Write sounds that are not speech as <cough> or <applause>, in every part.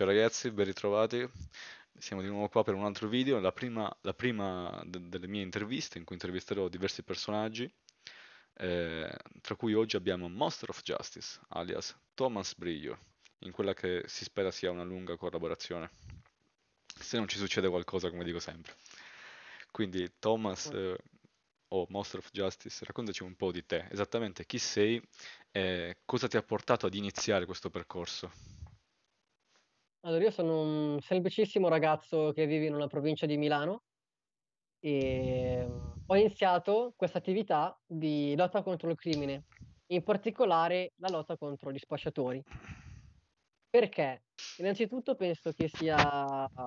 Ciao ragazzi, ben ritrovati. Siamo di nuovo qua per un altro video, la prima, la prima de delle mie interviste in cui intervisterò diversi personaggi, eh, tra cui oggi abbiamo Monster of Justice, alias Thomas Brillo, in quella che si spera sia una lunga collaborazione. Se non ci succede qualcosa, come dico sempre. Quindi Thomas eh, o Monster of Justice, raccontaci un po' di te, esattamente chi sei e cosa ti ha portato ad iniziare questo percorso. Allora, io sono un semplicissimo ragazzo che vive in una provincia di Milano e mm, ho iniziato questa attività di lotta contro il crimine, in particolare la lotta contro gli spacciatori. Perché? Innanzitutto penso che sia mm,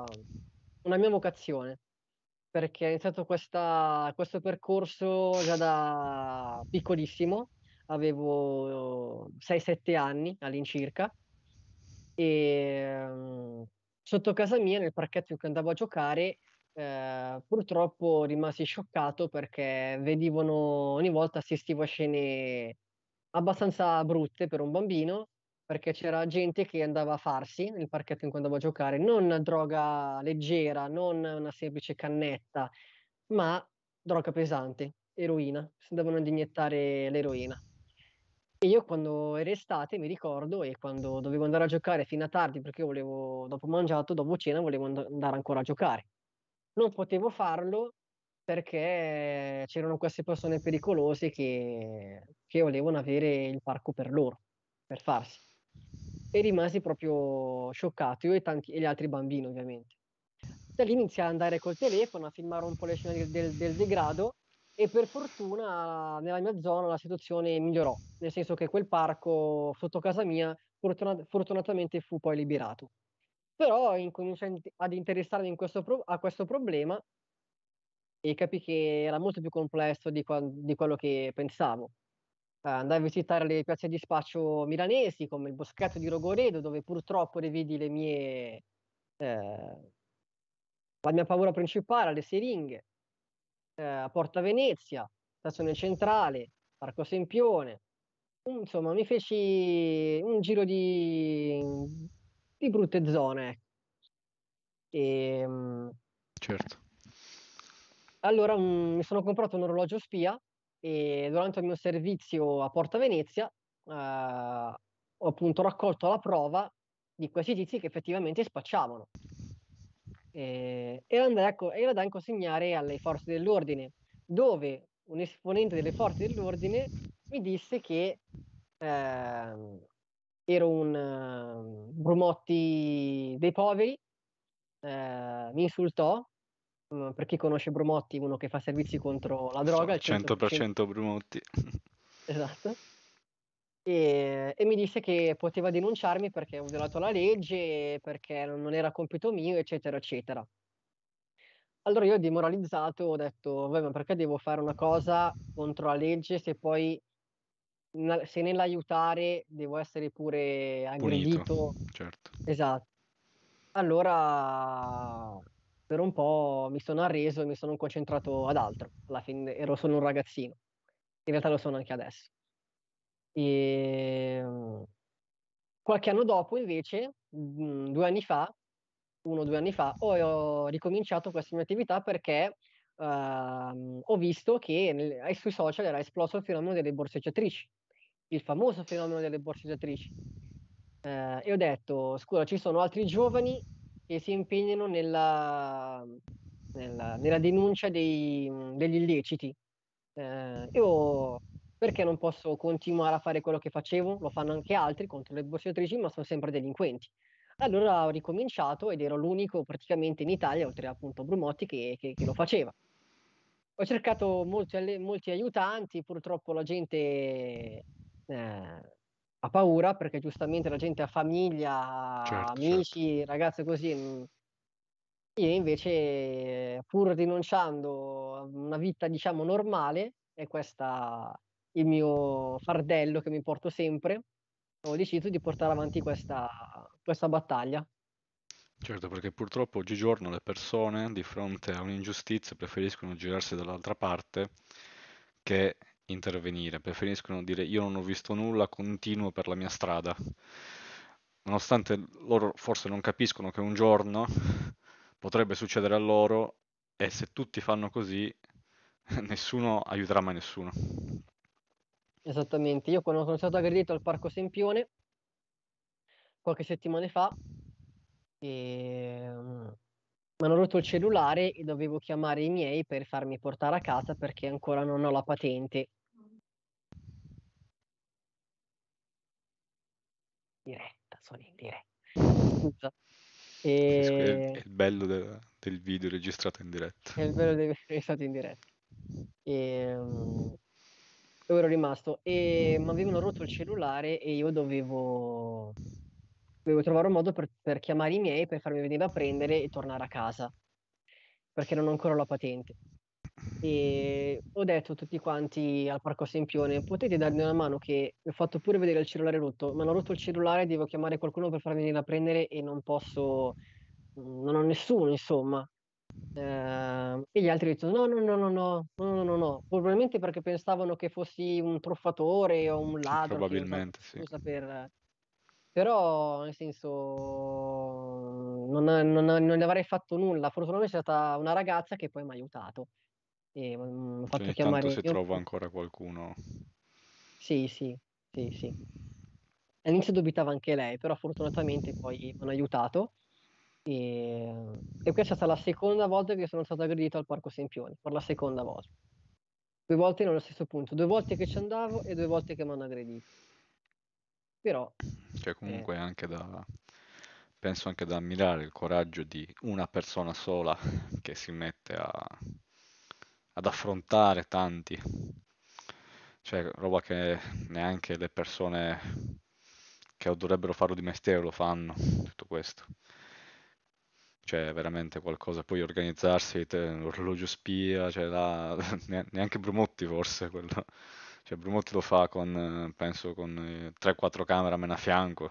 una mia vocazione, perché ho iniziato questa, questo percorso già da piccolissimo, avevo 6-7 mm, anni all'incirca e, um, sotto casa mia, nel parchetto in cui andavo a giocare, eh, purtroppo rimasi scioccato perché vedivano ogni volta assistivo a scene abbastanza brutte per un bambino perché c'era gente che andava a farsi nel parchetto in cui andavo a giocare, non droga leggera, non una semplice cannetta, ma droga pesante, eroina, si andavano ad iniettare l'eroina. E io quando era estate mi ricordo e quando dovevo andare a giocare fino a tardi perché volevo, dopo mangiato, dopo cena, volevo and- andare ancora a giocare. Non potevo farlo perché c'erano queste persone pericolose che, che volevano avere il parco per loro, per farsi. E rimasi proprio scioccato, io e, tanti, e gli altri bambini ovviamente. Da lì iniziai ad andare col telefono a filmare un po' le scene del, del, del degrado e per fortuna nella mia zona la situazione migliorò, nel senso che quel parco sotto casa mia fortuna- fortunatamente fu poi liberato. Però incominciai ad interessarmi in questo pro- a questo problema e capì che era molto più complesso di, qua- di quello che pensavo. Eh, andai a visitare le piazze di spaccio milanesi come il Boschetto di Rogoredo dove purtroppo rividi le mie... Eh, la mia paura principale, le siringhe eh, a Porta Venezia, stazione centrale, Parco Sempione. Insomma, mi feci un giro di, di brutte zone. E, ecco. ehm, certo. Allora um, mi sono comprato un orologio spia e durante il mio servizio a Porta Venezia eh, ho appunto raccolto la prova di questi tizi che effettivamente spacciavano eh, era, da, era da consegnare alle forze dell'ordine, dove un esponente delle forze dell'ordine mi disse che eh, ero un uh, Brumotti dei poveri, eh, mi insultò, um, mm, per chi conosce Brumotti, uno che fa servizi contro la droga. 100%, 100% Brumotti. Esatto. E, e, mi disse che poteva denunciarmi perché ho violato la legge, perché non era compito mio, eccetera, eccetera. Allora io demoralizzato ho detto, vabbè, ma perché devo fare una cosa contro la legge se poi se nell'aiutare devo essere pure aggredito? Punito, certo. Esatto. Allora per un po' mi sono arreso e mi sono concentrato ad altro. Alla fine ero solo un ragazzino. In realtà lo sono anche adesso. E, ehm, qualche anno dopo, invece, mhmm, due anni fa, uno o due anni fa, ho, ricominciato questa mia attività perché uh, ho visto che nel, sui social era esploso il fenomeno delle borseggiatrici, il famoso fenomeno delle borseggiatrici. Uh, e ho detto, scusa, ci sono altri giovani che si impegnano nella, nella, nella denuncia dei, mhmm, degli illeciti. Uh, ho perché non posso continuare a fare quello che facevo? Lo fanno anche altri contro le borseggiatrici, ma sono sempre delinquenti. Allora ho ricominciato ed ero l'unico praticamente in Italia, oltre appunto a Brumotti, che, che, che lo faceva. Ho cercato molti, molti, aiutanti, purtroppo la gente eh, ha paura perché giustamente la gente ha famiglia, certo, certo. amici, certo. ragazze così. Io mhmm, invece, pur rinunciando a una vita diciamo normale, è questa il mio fardello che mi porto sempre, ho deciso di portare avanti questa, questa battaglia. Certo, perché purtroppo oggigiorno le persone di fronte a un'ingiustizia preferiscono girarsi dall'altra parte che intervenire, preferiscono dire io non ho visto nulla, continuo per la mia strada, nonostante loro forse non capiscono che un giorno potrebbe succedere a loro e se tutti fanno così <laughs> nessuno aiuterà mai nessuno. Esattamente, io quando sono stato aggredito al Parco Sempione qualche settimana fa e... Ehm, mi hanno rotto il cellulare e dovevo chiamare i miei per farmi portare a casa perché ancora non ho la patente. Diretta, sono in diretta. E... È ehm, il bello del, del video registrato in diretta. È il bello del video registrato in diretta. E ehm, dove ero rimasto e ehm, mi avevano rotto il cellulare e io dovevo, dovevo trovare un modo per, per, chiamare i miei per farmi venire a prendere e tornare a casa perché non ho ancora la patente e ho detto a tutti quanti al parco Sempione potete darmi una mano che mi ho fatto pure vedere il cellulare rotto mi hanno rotto il cellulare devo chiamare qualcuno per farmi venire a prendere e non posso non ho nessuno insomma eh, e gli altri dicono: no, no, no, no, no, no, no, no, probabilmente perché pensavano che fossi un truffatore o un ladro. Probabilmente, so, sì. Per... Però, nel senso, non, non, non, ne avrei fatto nulla. Fortunatamente c'è stata una ragazza che poi mi ha aiutato. E mm, mi ha fatto cioè, chiamare. se Io... trova ancora qualcuno. Sì, sì, sì, sì. All'inizio dubitava anche lei, però fortunatamente poi mi hanno aiutato. E, ehm, e questa è stata la seconda volta che sono stato aggredito al Parco Sempioni, per la seconda volta. Due volte nello stesso punto, due volte che ci andavo e due volte che mi hanno aggredito. Però... Cioè comunque eh. anche da... Penso anche da ammirare il coraggio di una persona sola <laughs> che si mette a, ad affrontare tanti. Cioè roba che neanche le persone che dovrebbero farlo di mestiere lo fanno, tutto questo cioè veramente qualcosa, poi organizzarsi, l'orologio spia, cioè là, <laughs> neanche Brumotti forse quello, cioè Brumotti lo fa con, penso, con 3-4 eh, camera cameraman a fianco,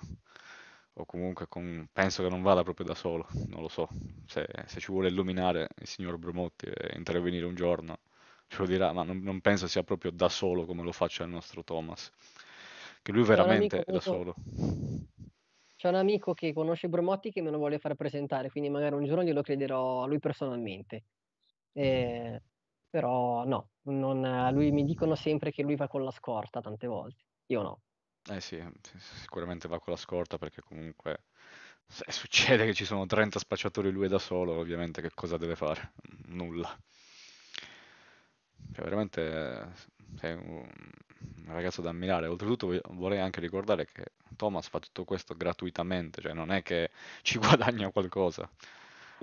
o comunque con, penso che non vada proprio da solo, non lo so, se, se ci vuole illuminare il signor Brumotti e intervenire un giorno, ce lo dirà, ma non, non penso sia proprio da solo come lo faccia il nostro Thomas, che lui veramente è da solo. C'è un amico che conosce Bromotti che me lo vuole far presentare, quindi magari un giorno glielo crederò a lui personalmente. Eh, però no, non, lui, mi dicono sempre che lui va con la scorta tante volte, io no. Eh sì, ehm, sicuramente va con la scorta perché comunque se succede che ci sono 30 spacciatori lui da solo, ovviamente che cosa deve fare? Nulla. Cioè, veramente eh, sei un ragazzo da ammirare. Oltretutto vorrei anche ricordare che Thomas fa tutto questo gratuitamente, cioè non è che <laughs> ci guadagna qualcosa.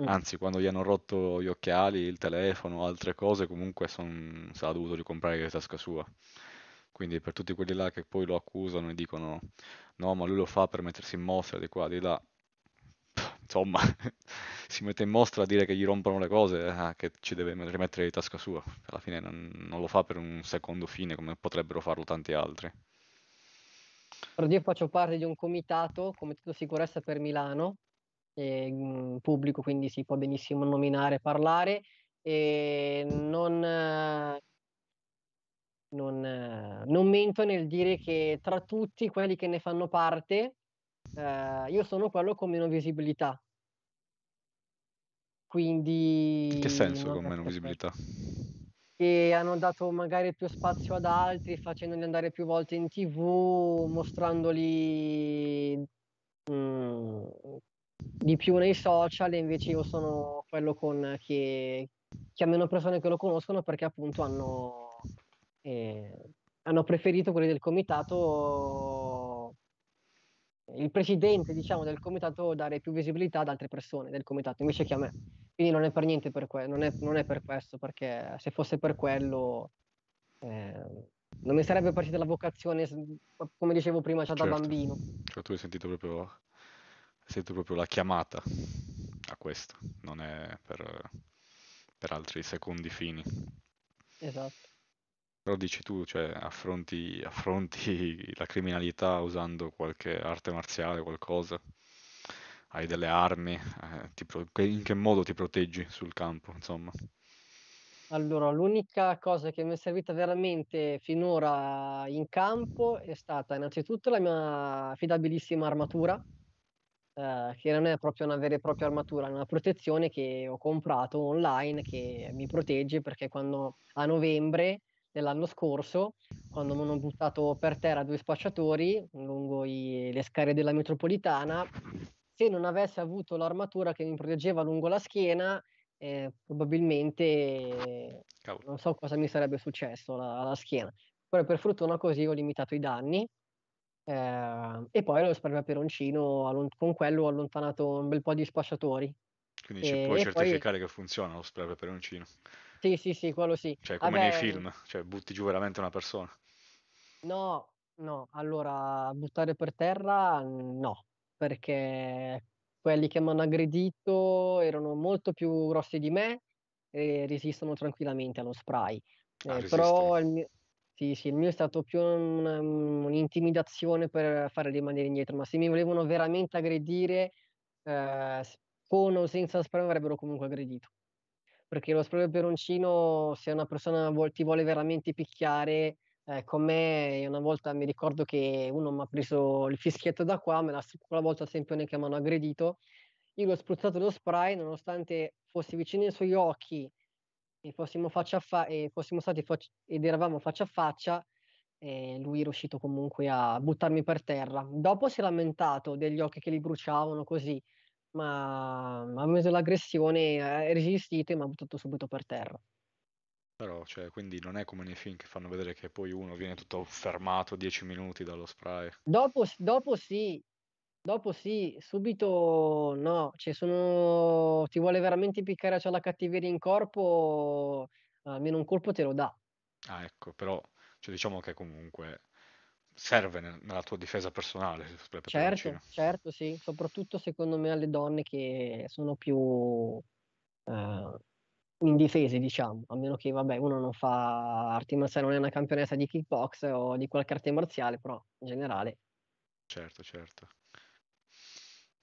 Mm. Anzi, quando gli hanno rotto gli occhiali, il telefono, altre cose, comunque son, se l'ha dovuto ricomprare di tasca sua. Quindi per tutti quelli là che poi lo accusano e dicono no, ma lui lo fa per mettersi in mostra di qua, di là, insomma, <laughs> si mette in mostra a dire che gli rompono le cose, eh, che ci deve rimettere di tasca sua. Alla fine non, non, lo fa per un secondo fine come potrebbero farlo tanti altri. io faccio parte di un comitato, Comitato Sicurezza per Milano, e, mh, mm, pubblico, quindi si può benissimo nominare, parlare, e non... Non, non, mento nel dire che tra tutti quelli che ne fanno parte eh, io sono quello con meno visibilità. Quindi... In che senso con meno visibilità? Che hanno dato magari più spazio ad altri, facendoli andare più volte in tv, mostrandoli mh, mm, di più nei social, e invece io sono quello con che, che ha meno persone che lo conoscono perché appunto hanno, eh, hanno preferito quelli del comitato il presidente diciamo, del comitato dare più visibilità ad altre persone del comitato invece che a me. Quindi non è per niente per quello, non, non, è per questo, perché se fosse per quello eh, non mi sarebbe partita la vocazione, come dicevo prima, già certo. da bambino. Cioè tu hai sentito proprio, hai sentito proprio la chiamata a questo, non è per, per altri secondi fini. Esatto. Però dici tu, cioè, affronti, <laughs> affronti la criminalità usando qualche arte marziale, qualcosa, hai delle armi, eh, ti pro- in che modo ti proteggi sul campo, insomma? Allora, l'unica cosa che mi è servita veramente finora in campo è stata innanzitutto la mia affidabilissima armatura, eh, che non è proprio una vera e propria armatura, è una protezione che ho comprato online che mi protegge perché quando a novembre dell'anno scorso, quando mi hanno buttato per terra due spacciatori lungo i, le scale della metropolitana. Se non avessi avuto l'armatura che mi proteggeva lungo la schiena, eh, probabilmente Cavolo. non so cosa mi sarebbe successo alla, alla, schiena. Però per fortuna così ho limitato i danni. Eh, e poi lo a peroncino, con quello ho allontanato un bel po' di spacciatori. Quindi ci puoi certificare poi... che funziona lo spray peperoncino. Sì, sì, sì, quello sì. Cioè, come Vabbè, nei film, cioè butti giù veramente una persona. No, no, allora buttare per terra no, perché quelli che mi hanno aggredito erano molto più grossi di me e resistono tranquillamente allo spray. Ah, eh, però il mio, sì, sì, il mio è stato più un, um, un'intimidazione per fare rimanere indietro, ma se mi volevano veramente aggredire, eh, con o senza spray mi avrebbero comunque aggredito perché lo Sproprio Peroncino, se una persona vuol, ti vuole veramente picchiare, eh, con me una volta mi ricordo che uno mi ha preso il fischietto da qua, me l'ha quella volta sempre che mi hanno aggredito, io l'ho spruzzato lo spray, nonostante fossi vicino ai suoi occhi e fossimo, faccia fa- e fossimo stati fac- ed eravamo faccia a faccia, eh, lui è riuscito comunque a buttarmi per terra. Dopo si è lamentato degli occhi che li bruciavano così, ma ha messo l'aggressione, eh, è resistito e mi ha buttato subito per terra. Però, cioè, quindi non è come nei film che fanno vedere che poi uno viene tutto fermato 10 minuti dallo spray. Dopo, dopo sì, dopo sì, subito no. Cioè, sono... Ti vuole veramente piccare, c'è cioè, la cattiveria in corpo, almeno un colpo te lo dà. Ah, ecco, però, cioè, diciamo che comunque serve nella tua difesa personale. Certo, certo, sì, soprattutto secondo me alle donne che sono più eh, indifese, diciamo, a meno che vabbè, uno non fa arti marziali, non è una campionessa di kickbox o di qualche arte marziale, però in generale. Certo, certo.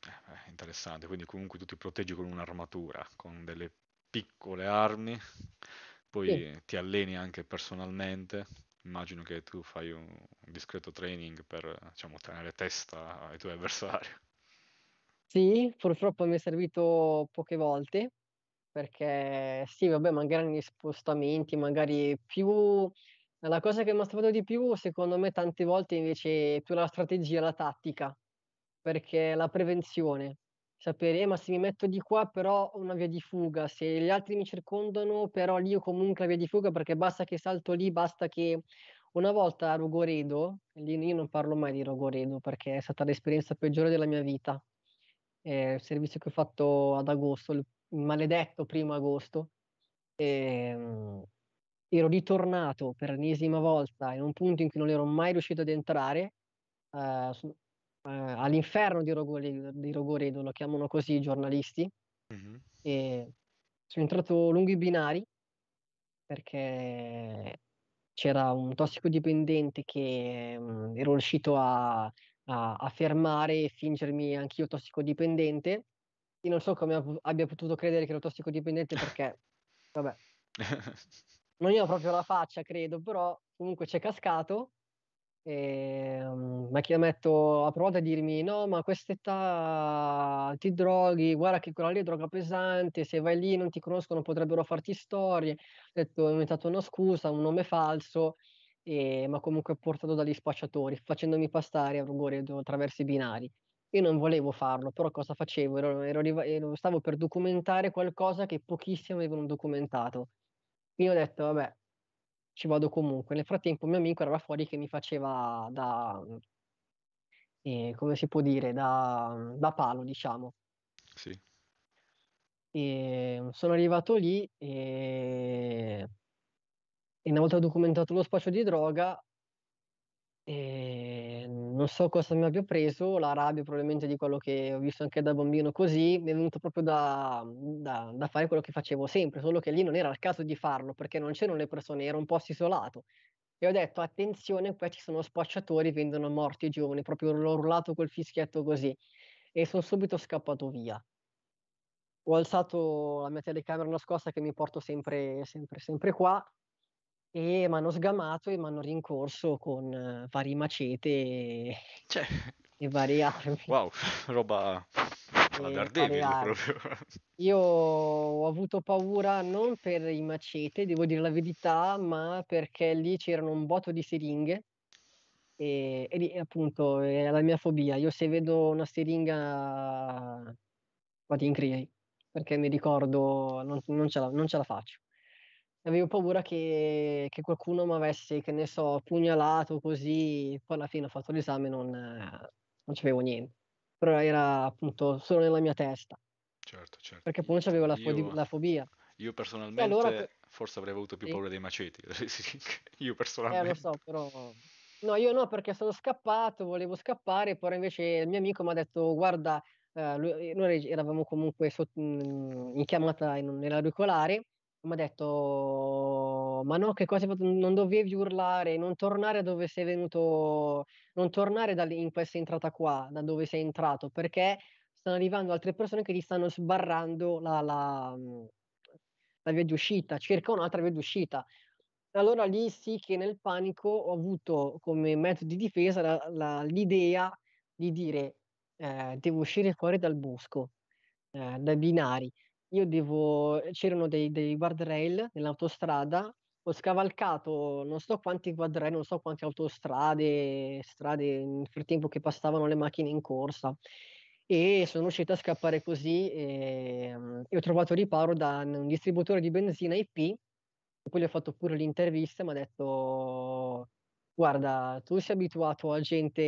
Eh, interessante, quindi comunque tu ti proteggi con un'armatura, con delle piccole armi, poi sì. ti alleni anche personalmente immagino che tu fai un, discreto training per diciamo, tenere testa ai tuoi avversari. Sì, purtroppo mi è servito poche volte perché sì, vabbè, magari negli spostamenti, magari più la cosa che mi ha stato di più, secondo me, tante volte invece è più la strategia, la tattica, perché la prevenzione, sapere, ma se mi metto di qua però ho una via di fuga, se gli altri mi circondano però lì ho comunque la via di fuga perché basta che salto lì, basta che una volta a Rogoredo, lì io non parlo mai di Rogoredo perché è stata l'esperienza peggiore della mia vita, eh, il servizio che ho fatto ad agosto, il maledetto primo agosto, eh, ero ritornato per l'ennesima volta in un punto in cui non ero mai riuscito ad entrare, eh, eh, all'inferno di Rogoredo, di Rogoredo, lo chiamano così i giornalisti, mm-hmm. e sono entrato lungo i binari perché c'era un tossicodipendente che mh, ero riuscito a, a, a, fermare e fingermi anch'io tossicodipendente. Io non so come abbia potuto credere che ero tossicodipendente perché, vabbè, <laughs> non io proprio la faccia, credo, però comunque c'è cascato e, Ehm, ma chiametto ha provato a dirmi: No, ma a quest'età ti droghi, guarda che quella lì è droga pesante. Se vai lì non ti conoscono, potrebbero farti storie. Ho detto, ho inventato una scusa, un nome falso, e, ehm, ma comunque portato dagli spacciatori, facendomi passare a rugore attraverso i binari. Io non volevo farlo, però cosa facevo? Ero, ero, ero, stavo per documentare qualcosa che pochissimi avevano documentato. Quindi ho detto, vabbè, ci vado comunque. Nel frattempo mio amico era fuori che mi faceva da, eh, come si può dire, da, da palo, diciamo. Sì. E sono arrivato lì e, e una volta documentato lo spaccio di droga, non so cosa mi abbia preso, la rabbia probabilmente di quello che ho visto anche da bambino così, mi è venuto proprio da, da, da fare quello che facevo sempre, solo che lì non era il caso di farlo perché non c'erano le persone, era un posto isolato. E ho detto attenzione, qua ci sono spacciatori, vendono morti i giovani, proprio l'ho urlato quel fischietto così e sono subito scappato via. Ho alzato la mia telecamera nascosta che mi porto sempre, sempre, sempre qua e mi hanno sgamato e mi hanno rincorso con eh, vari macete e, cioè. <laughs> e varie armi. Wow, <laughs> roba la Daredevil proprio. Io ho avuto paura non per i macete, devo dire la verità, ma perché lì c'erano un botto di siringhe e, e appunto è la mia fobia. Io se vedo una siringa vado in crei perché mi ricordo non, non, ce la, non ce la faccio avevo paura che, che qualcuno mi avesse, che ne so, pugnalato così, poi alla fine ho fatto l'esame e non, non c'avevo niente, però era appunto solo nella mia testa. Certo, certo. Perché appunto c'avevo la, fo- io, la fobia. Io personalmente allora, forse avrei avuto più sì. paura dei maceti, <laughs> io personalmente. Eh, lo so, però... No, io no, perché sono scappato, volevo scappare, però invece il mio amico mi ha detto, guarda, eh, noi eravamo comunque sotto, mm, in chiamata in, nell'auricolare, mi ha detto, ma no, che cosa Non dovevi urlare, non tornare da dove sei venuto, non tornare da, in questa entrata qua, da dove sei entrato, perché stanno arrivando altre persone che gli stanno sbarrando la, la, mm, la via di uscita, cerca un'altra via di uscita. Allora lì sì che nel panico ho avuto come mezzo di difesa la, la, l'idea di dire eh, devo uscire fuori dal bosco, eh, dai binari io devo, eh, c'erano dei, dei guardrail nell'autostrada, ho scavalcato non so quanti guardrail, non so quante autostrade, strade nel frattempo che passavano le macchine in corsa e sono riuscito a scappare così e, mm, e ho trovato riparo da un distributore di benzina IP poi gli ho fatto pure l'intervista e mi ha detto guarda tu sei abituato a gente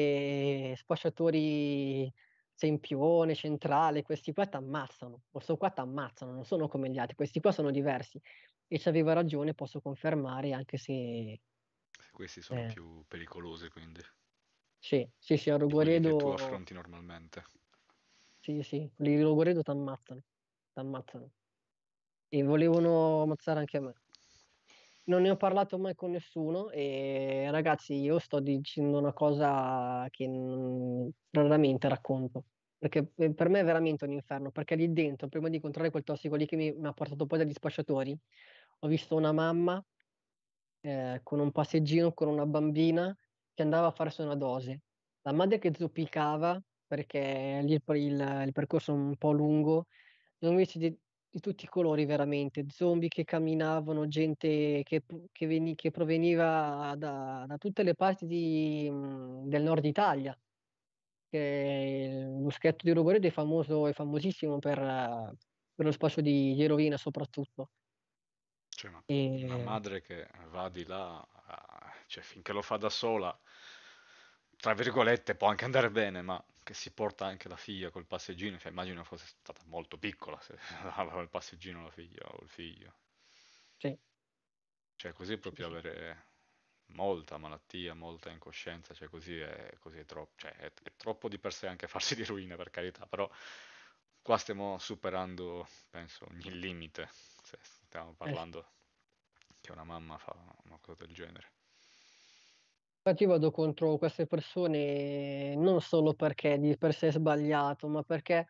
eh, spacciatori Sempione, Centrale, questi qua ti ammazzano, questo qua ti ammazzano, non sono come gli altri, questi qua sono diversi. E ci aveva ragione, posso confermare, anche se... Questi sono eh. più pericolosi, quindi. Sì, sì, sì, a Rogoredo... Che tu affronti normalmente. Sì, sì, lì di Rogoredo ti ammazzano, ti ammazzano. E volevano ammazzare anche a me non ne ho parlato mai con nessuno e ragazzi io sto dicendo una cosa che raramente racconto perché per me è veramente un inferno perché lì dentro prima di incontrare quel tossico lì che mi, mi ha portato poi dagli spacciatori ho visto una mamma eh, con un passeggino con una bambina che andava a farsi una dose la madre che zoppicava perché lì il, il, il percorso è un po' lungo invece di di tutti i colori veramente, zombie che camminavano, gente che, che veni- che proveniva da, da tutte le parti di, mhmm, del nord Italia. Che lo scherzo di Rogoredo è, famoso, e famosissimo per, per lo spazio di, di Rovina soprattutto. Cioè, ma e... una madre che va di là, ah, cioè, finché lo fa da sola, tra virgolette può anche andare bene, ma che si porta anche la figlia col passeggino, cioè immagino fosse stata molto piccola se <laughs> aveva il passeggino la figlia o il figlio. Sì. Cioè così proprio sì. avere molta malattia, molta incoscienza, cioè così è, così è troppo, cioè è, è, troppo di per sé anche <laughs> farsi di ruina per carità, però qua stiamo superando, penso, ogni limite, se stiamo eh parlando eh. che una mamma fa una cosa del genere. Infatti io vado contro queste persone non solo perché di per sé è sbagliato, ma perché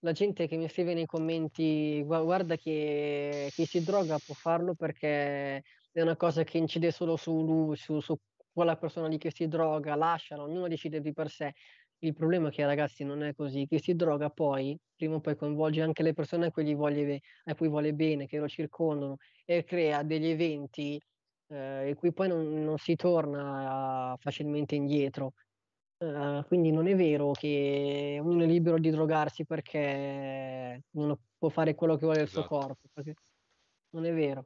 la gente che mi scrive nei commenti guarda che chi si droga può farlo perché è una cosa che incide solo su lui, su su quella persona lì che si droga, lasciala, ognuno decide di per sé". Il problema è che ragazzi non è così, chi si droga poi prima o poi coinvolge anche le persone a cui gli vuole a cui vuole bene, che lo circondano e crea degli eventi eh, e qui poi non, non, si torna ah, facilmente indietro. Eh, quindi non è vero che uno è libero di drogarsi perché non può fare quello che vuole esatto. il suo esatto. corpo, non è vero.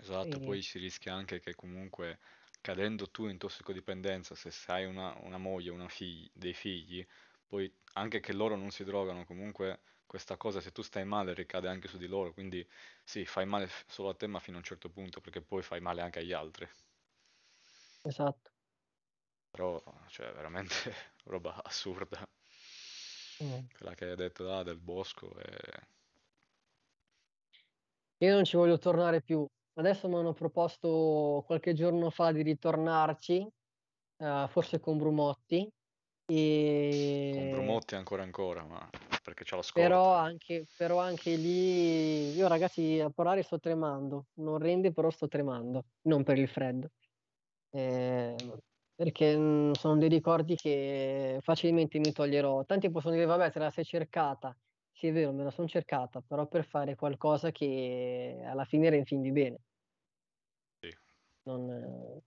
Esatto, e... poi si rischia anche che comunque cadendo tu in tossicodipendenza, se hai una, una moglie, una fig- dei figli, poi anche che loro non si drogano, comunque questa cosa se tu stai male ricade anche su di loro, quindi sì, fai male solo a te ma fino a un certo punto perché poi fai male anche agli altri. Esatto. Però, cioè, veramente <laughs> roba assurda. Mm. Quella che hai detto là del bosco è... Io non ci voglio tornare più. Adesso mi hanno proposto qualche giorno fa di ritornarci, uh, forse con Brumotti. E... Con Brumotti ancora ancora, ma perché c'è la scorta. Però anche, però anche lì, io ragazzi, a Polari sto tremando, non rende però sto tremando, non per il freddo. Eh, perché mm, sono dei ricordi che facilmente mi toglierò. Tanti possono dire, vabbè, te la sei cercata. Sì, è vero, me la sono cercata, però per fare qualcosa che alla fine era in fin di bene. Sì. Non,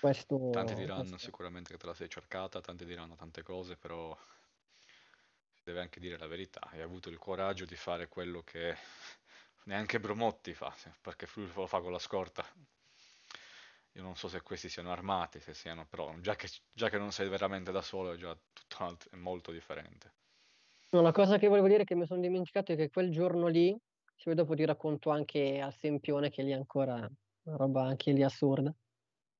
questo, tanti diranno questo. sicuramente che te la sei cercata, tanti diranno tante cose, però deve anche dire la verità, e ha avuto il coraggio di fare quello che neanche Bromotti fa, perché lui lo fa con la scorta. Io non so se questi siano armati, se siano, però già che, già che non sei veramente da solo è già tutto altro, è molto differente. No, la cosa che volevo dire che mi sono dimenticato è che quel giorno lì, se poi dopo ti racconto anche al Sempione che lì è ancora una roba anche lì assurda,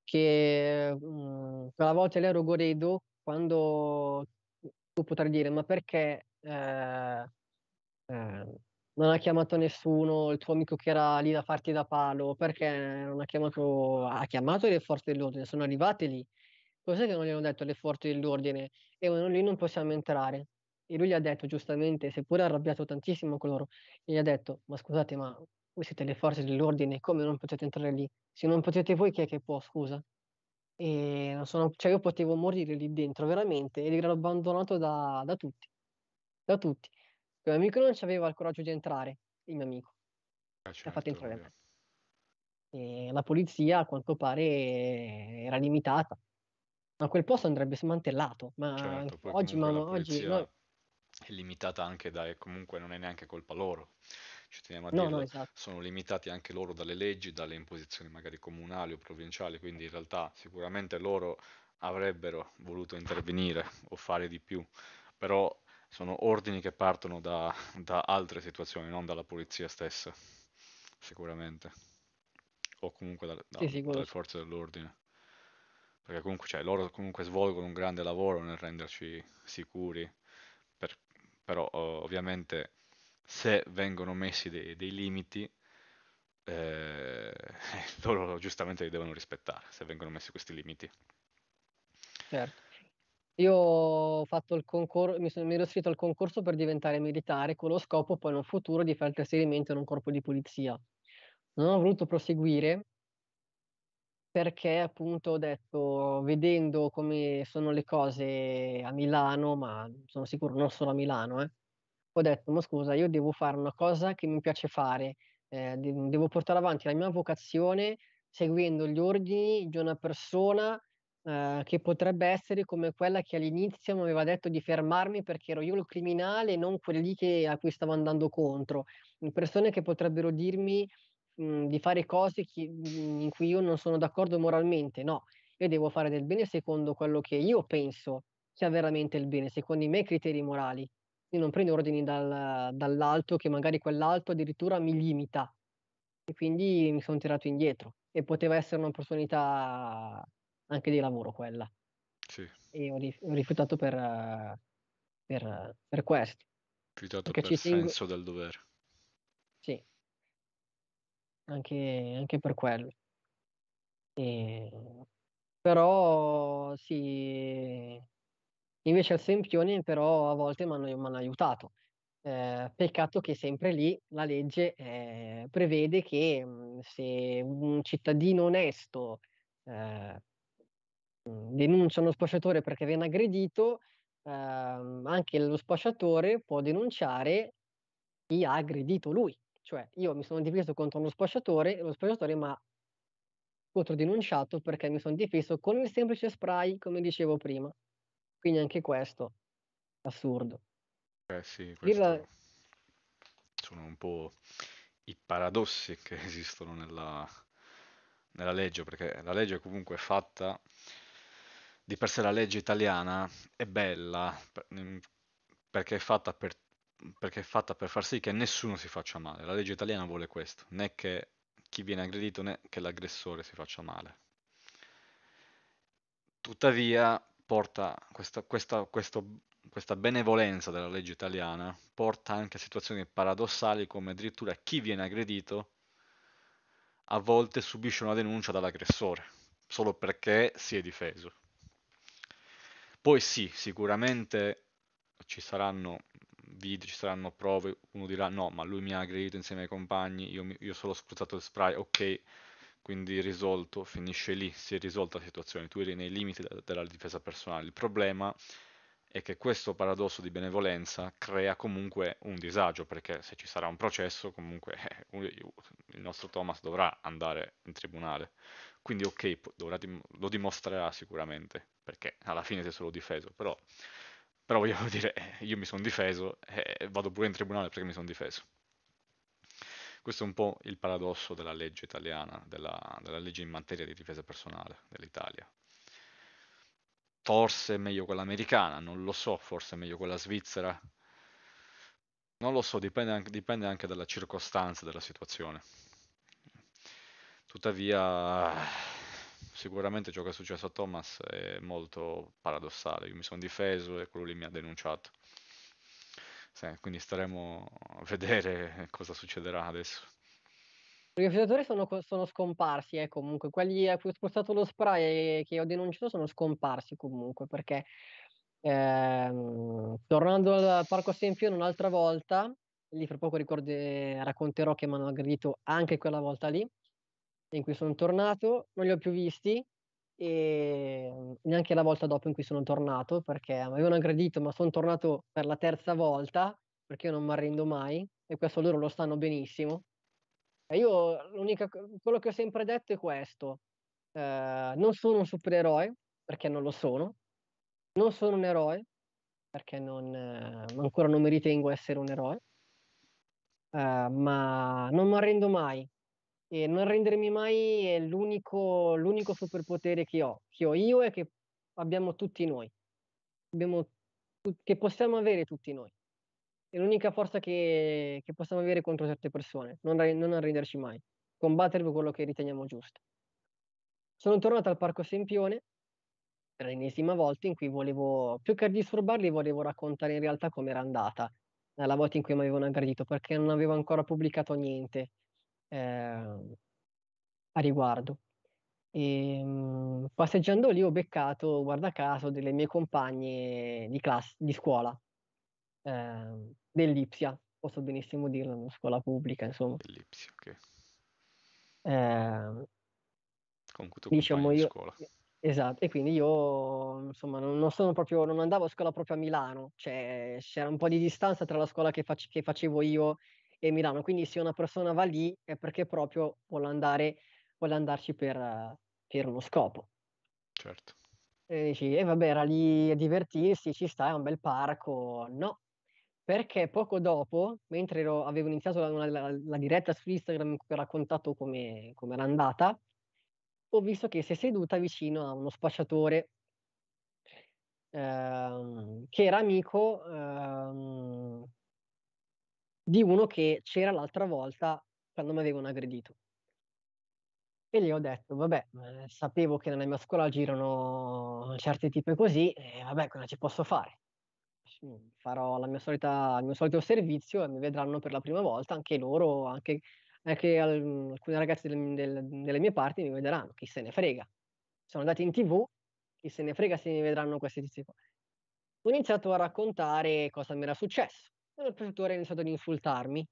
che mh, mm, quella volta lì a Rogoredo, quando tu potrai dire ma perché eh, eh, non ha chiamato nessuno, il tuo amico che era lì da farti da palo, perché non ha chiamato, ha chiamato le forze dell'ordine, sono arrivate lì. Cos'è che non gli hanno detto le forze dell'ordine? E non, lì non possiamo entrare. E lui gli ha detto giustamente, seppure arrabbiato tantissimo con loro, gli ha detto, ma scusate, ma voi siete le forze dell'ordine, come non potete entrare lì? Se non potete voi, chi è che può, scusa? E non sono, cioè io potevo morire lì dentro, veramente, ed ero abbandonato da, da tutti. Da tutti. Il mio amico non aveva il coraggio di entrare, il mio amico. Ah, certo, ha fatto certo, entrare la polizia, a quanto pare, era limitata. Ma quel posto andrebbe smantellato. Ma certo, oggi, ma oggi no. è limitata anche da, comunque non è neanche colpa loro ci teniamo a no, dirlo, no, esatto. sono limitati anche loro dalle leggi, dalle imposizioni magari comunali o provinciali, quindi in realtà sicuramente loro avrebbero voluto intervenire o fare di più, però sono ordini che partono da, da altre situazioni, non dalla polizia stessa, sicuramente, o comunque da, da, sì, dalle forze dell'ordine perché comunque cioè, loro comunque svolgono un grande lavoro nel renderci sicuri, per, però ovviamente se vengono messi dei, dei limiti, eh, <laughs> loro giustamente li devono rispettare, se vengono messi questi limiti. Certo. Io ho fatto il concorso, mi, sono, iscritto al concorso per diventare militare con lo scopo poi in un futuro di fare il trasferimento in un corpo di polizia. Non ho voluto proseguire perché appunto ho detto, vedendo come sono le cose a Milano, ma sono sicuro non solo a Milano, eh, ho detto, ma scusa, io devo fare una cosa che mi piace fare, eh, devo portare avanti la mia vocazione seguendo gli ordini di una persona eh, che potrebbe essere come quella che all'inizio mi aveva detto di fermarmi perché ero io il criminale e non quelli che, a cui stavo andando contro. Persone che potrebbero dirmi mh, mhmm, di fare cose chi- mhmm, in cui io non sono d'accordo moralmente, no. Io devo fare del bene secondo quello che io penso sia veramente il bene, secondo i miei criteri morali io non prendo ordini dal, dall'alto che magari quell'alto addirittura mi limita e quindi mi sono tirato indietro e poteva essere un'opportunità anche di lavoro quella. Sì. E ho, rif- ho rifiutato per, per, per questo. Rifiutato perché per il senso tengo... del dovere. Sì, anche, anche per quello. E... Però sì, Invece al Sempione però a volte mi hanno aiutato. Eh, peccato che sempre lì la legge eh, prevede che mh, mm, se un cittadino onesto eh, mm, denuncia uno spacciatore perché viene aggredito, ehm, anche lo spacciatore può denunciare chi ha aggredito lui. Cioè io mi sono difeso contro uno spacciatore e lo spacciatore mi ha controdenunciato perché mi sono difeso con il semplice spray, come dicevo prima. Quindi anche questo, assurdo. Eh sì, questo sono un po' i paradossi che <laughs> esistono nella, nella legge, perché la legge comunque è fatta di per sé la legge italiana è bella mm, perché è fatta per, perché è fatta per far sì che nessuno si faccia male. La legge italiana vuole questo, né che chi viene aggredito né che l'aggressore si faccia male. Tuttavia, porta questo, questa, questo, questa benevolenza della legge italiana porta anche a situazioni paradossali come addirittura chi viene aggredito a volte subisce una denuncia dall'aggressore solo perché si è difeso. Poi sì, sicuramente ci saranno video, ci saranno prove, uno dirà no, ma lui mi ha aggredito insieme ai compagni, io, mi, io solo ho spruzzato il spray, ok, quindi risolto, finisce lì, si è risolta la situazione, tu eri nei limiti della difesa personale. Il problema è che questo paradosso di benevolenza crea comunque un disagio, perché se ci sarà un processo, comunque eh, il nostro Thomas dovrà andare in tribunale. Quindi ok, dim- lo dimostrerà sicuramente, perché alla fine si è solo difeso, però, però voglio <laughs> dire, io mi sono difeso e eh, vado pure in tribunale perché mi sono difeso. Questo è un po' il paradosso della legge italiana, della, della legge in materia di difesa personale dell'Italia. Forse è meglio quella americana, non lo so, forse è meglio quella svizzera. Non lo so, dipende anche, dipende anche dalla circostanza della situazione. Tuttavia, sicuramente ciò che è successo a Thomas è molto paradossale. Io mi sono difeso e quello lì mi ha denunciato. Sì, quindi staremo a vedere <laughs> cosa succederà adesso. I refrigeratori sono, sono scomparsi, eh, comunque. Quelli a cui ho spostato lo spray e che ho denunciato sono scomparsi comunque, perché ehm, tornando al Parco Sempione un'altra volta, lì fra poco ricorde, racconterò che mi hanno aggredito anche quella volta lì, in cui sono tornato, non li ho più visti, e ehm, neanche la volta dopo in cui sono tornato perché mi avevano aggredito ma sono tornato per la terza volta perché io non mi arrendo mai e questo loro lo sanno benissimo e io l'unica, quello che ho sempre detto è questo eh, non sono un supereroe perché non lo sono non sono un eroe perché non, eh, ancora non mi ritengo essere un eroe eh, ma non mi arrendo mai e non rendermi mai è l'unico, l'unico superpotere che ho, che ho io e che abbiamo tutti noi, abbiamo, che possiamo avere tutti noi. È l'unica forza che, che possiamo avere contro certe persone, non, non arrenderci mai, combattere per quello che riteniamo giusto. Sono tornato al Parco Sempione per l'ennesima volta in cui volevo, più che disturbarli, volevo raccontare in realtà com'era andata la volta in cui mi avevano aggredito perché non avevo ancora pubblicato niente Ehm, a riguardo. E, ehm, mh, passeggiando lì ho beccato, guarda caso, delle mie compagne di, classe, di scuola eh, dell'Ipsia, posso benissimo dirlo, una scuola pubblica, insomma. Dell'Ipsia, ok. Eh, Comunque tu diciamo io, di scuola. Esatto, e quindi io insomma non, non, sono proprio, non andavo a scuola proprio a Milano, cioè c'era un po' di distanza tra la scuola che, fac- che facevo io e Milano. Quindi se una persona va lì è perché proprio vuole, andare, vuole andarci per, eh, per uno scopo. Certo. E dici, eh, vabbè, era lì a divertirsi, ci sta, è un bel parco. No, perché poco dopo, mentre ero, avevo iniziato la, la, la, diretta su Instagram in cui ho raccontato come, come era andata, ho visto che si è seduta vicino a uno spacciatore ehm, che era amico ehm, di uno che c'era l'altra volta quando mi avevano aggredito. E gli ho detto, vabbè, eh, sapevo che nella mia scuola girano certi tipi così, e vabbè, cosa ci posso fare? Farò solita, il mio solito servizio e mi vedranno per la prima volta, anche loro, anche, anche alcune ragazze del, del, delle mie parti mi vedranno, chi se ne frega. Sono andati in tv, chi se ne frega se mi vedranno questi tizi qua. Ho iniziato a raccontare cosa mi era successo il produttore ha iniziato ad insultarmi,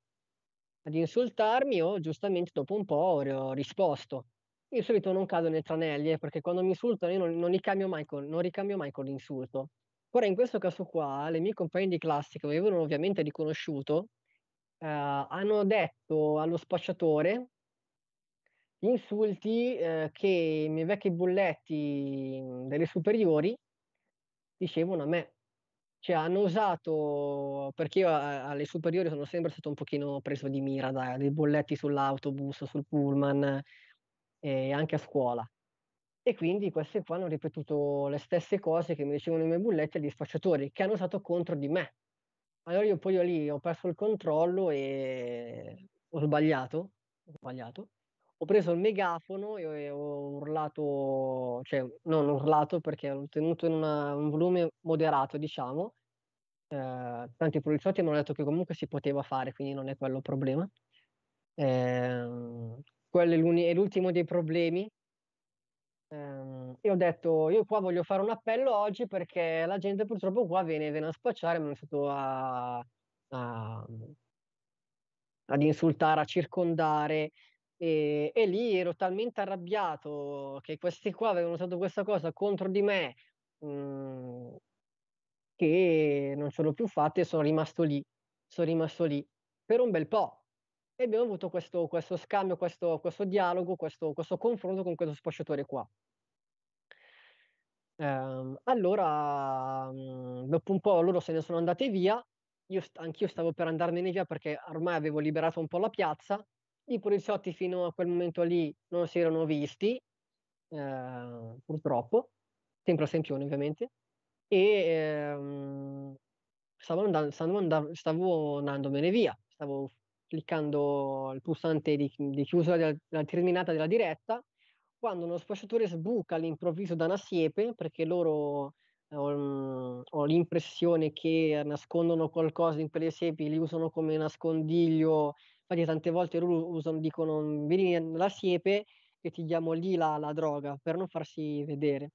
ad insultarmi io giustamente dopo un po' ho risposto. Io solito non cado nei tranelli, eh, perché quando mi insultano io non, non, ricambio mai con, non ricambio mai con l'insulto. Ora in questo caso qua le mie compagne di classe che avevano ovviamente riconosciuto eh, hanno detto allo spacciatore gli insulti eh, che i miei vecchi bulletti mm, delle superiori dicevano a me cioè hanno usato, perché io alle superiori sono sempre stato un pochino preso di mira dai, bolletti sull'autobus, sul pullman eh, e anche a scuola. E quindi queste qua hanno ripetuto le stesse cose che mi dicevano i miei bulletti agli sfacciatori, che hanno usato contro di me. Allora io poi io lì ho perso il controllo e ho sbagliato, ho sbagliato ho preso il megafono e ho urlato, cioè non urlato perché l'ho tenuto in una, un volume moderato, diciamo. Eh, tanti poliziotti mi hanno detto che comunque si poteva fare, quindi non è quello il problema. Eh, quello è, è, l'ultimo dei problemi. Eh, e ho detto, io qua voglio fare un appello oggi perché la gente purtroppo qua viene, viene a spacciare, mi hanno stato a, a ad insultare, a circondare, e, e, lì ero talmente arrabbiato che questi qua avevano usato questa cosa contro di me mh, mhmm, che non ce l'ho più fatta e sono rimasto lì, sono rimasto lì per un bel po'. E abbiamo avuto questo, questo scambio, questo, questo dialogo, questo, questo, confronto con questo spacciatore qua. Ehm, allora, mh, mhmm, dopo un po' loro se ne sono andate via, io, anch'io stavo per andarmene via perché ormai avevo liberato un po' la piazza i poliziotti fino a quel momento lì non si erano visti, eh, purtroppo, sempre a Sempione ovviamente, e ehm, stavo, andando, stavo, andando, stavo andandomene via, stavo cliccando il pulsante di, di chiusura della, terminata della diretta, quando uno spacciatore sbuca all'improvviso da una siepe, perché loro um, ho l'impressione che nascondono qualcosa in quelle siepi, li usano come nascondiglio Infatti tante volte loro usano, dicono mm, vieni nella siepe e ti diamo lì la, la droga per non farsi vedere.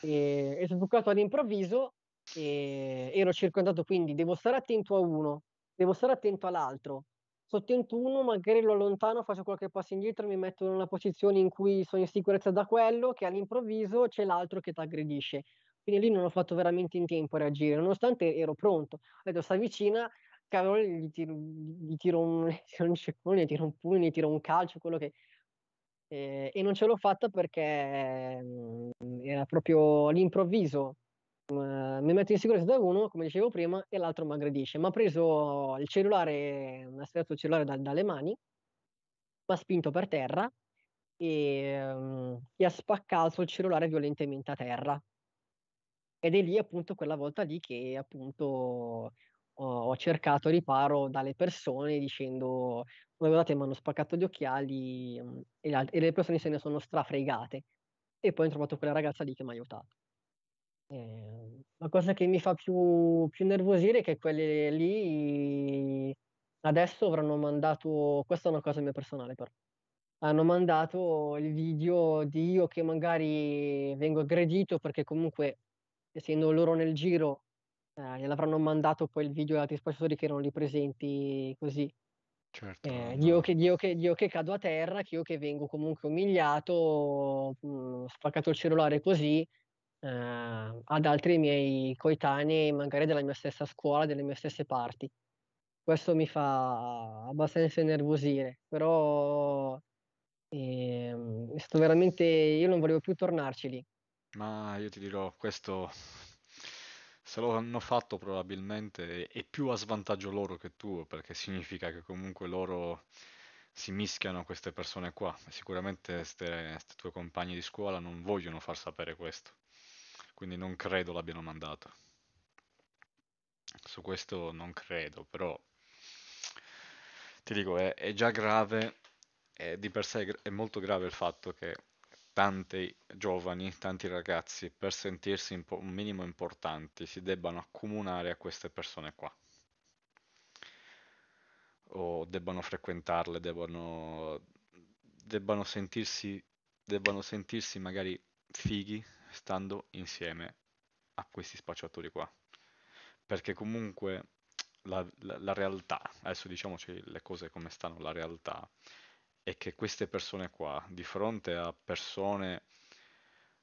E, e sono toccato all'improvviso e ero circondato, quindi devo stare attento a uno, devo stare attento all'altro. Sottento uno, magari lo allontano, faccio qualche passo indietro, mi metto in una posizione in cui sono in sicurezza da quello, che all'improvviso c'è l'altro che ti aggredisce. Quindi lì non ho fatto veramente in tempo a reagire, nonostante ero pronto. Ho detto, si avvicina, Carol gli tiro, gli tiro un, <laughs> un ceccone, gli tiro un pugno, gli tiro un calcio, quello che... Eh, e non ce l'ho fatta perché mh, mm, era proprio all'improvviso. Uh, mi metto in sicurezza da uno, come dicevo prima, e l'altro mi aggredisce. Mi ha preso il cellulare, mi ha sferrato il cellulare da, dalle mani, mi ha spinto per terra e, um, e ha spaccato il cellulare violentemente a terra. Ed è lì appunto quella volta lì che appunto ho, cercato riparo dalle persone dicendo guardate mi hanno spaccato gli occhiali mm, e, la, e, le persone se ne sono strafregate e poi ho trovato quella ragazza lì che mi ha aiutato. Eh, la cosa che mi fa più, più nervosire è che quelle lì adesso avranno mandato, questa è una cosa mia personale però, hanno mandato il video di io che magari vengo aggredito perché comunque essendo loro nel giro eh, gliel'avranno mandato poi il video agli altri spacciatori che erano lì presenti così. Certo. Eh, no. io, che, io, che, io, che, cado a terra, che io che vengo comunque umiliato, mh, mm, spaccato il cellulare così, eh, ad altri miei coetanei, magari della mia stessa scuola, delle mie stesse parti. Questo mi fa abbastanza innervosire, però ehm, è stato veramente, io non volevo più tornarci lì. Ma io ti dirò, questo se lo hanno fatto probabilmente è più a svantaggio loro che tuo, perché significa che comunque loro si mischiano a queste persone qua. Sicuramente queste tue compagne di scuola non vogliono far sapere questo, quindi non credo l'abbiano mandato. Su questo non credo, però ti dico, è, è già grave, è di per sé è molto grave il fatto che tanti giovani, tanti ragazzi, per sentirsi un, un minimo importanti, si debbano accomunare a queste persone qua o debbano frequentarle, debbano, debbano, sentirsi, debbano sentirsi magari fighi stando insieme a questi spacciatori qua. Perché comunque la, la, la realtà, adesso diciamoci le cose come stanno, la realtà è che queste persone qua, di fronte a persone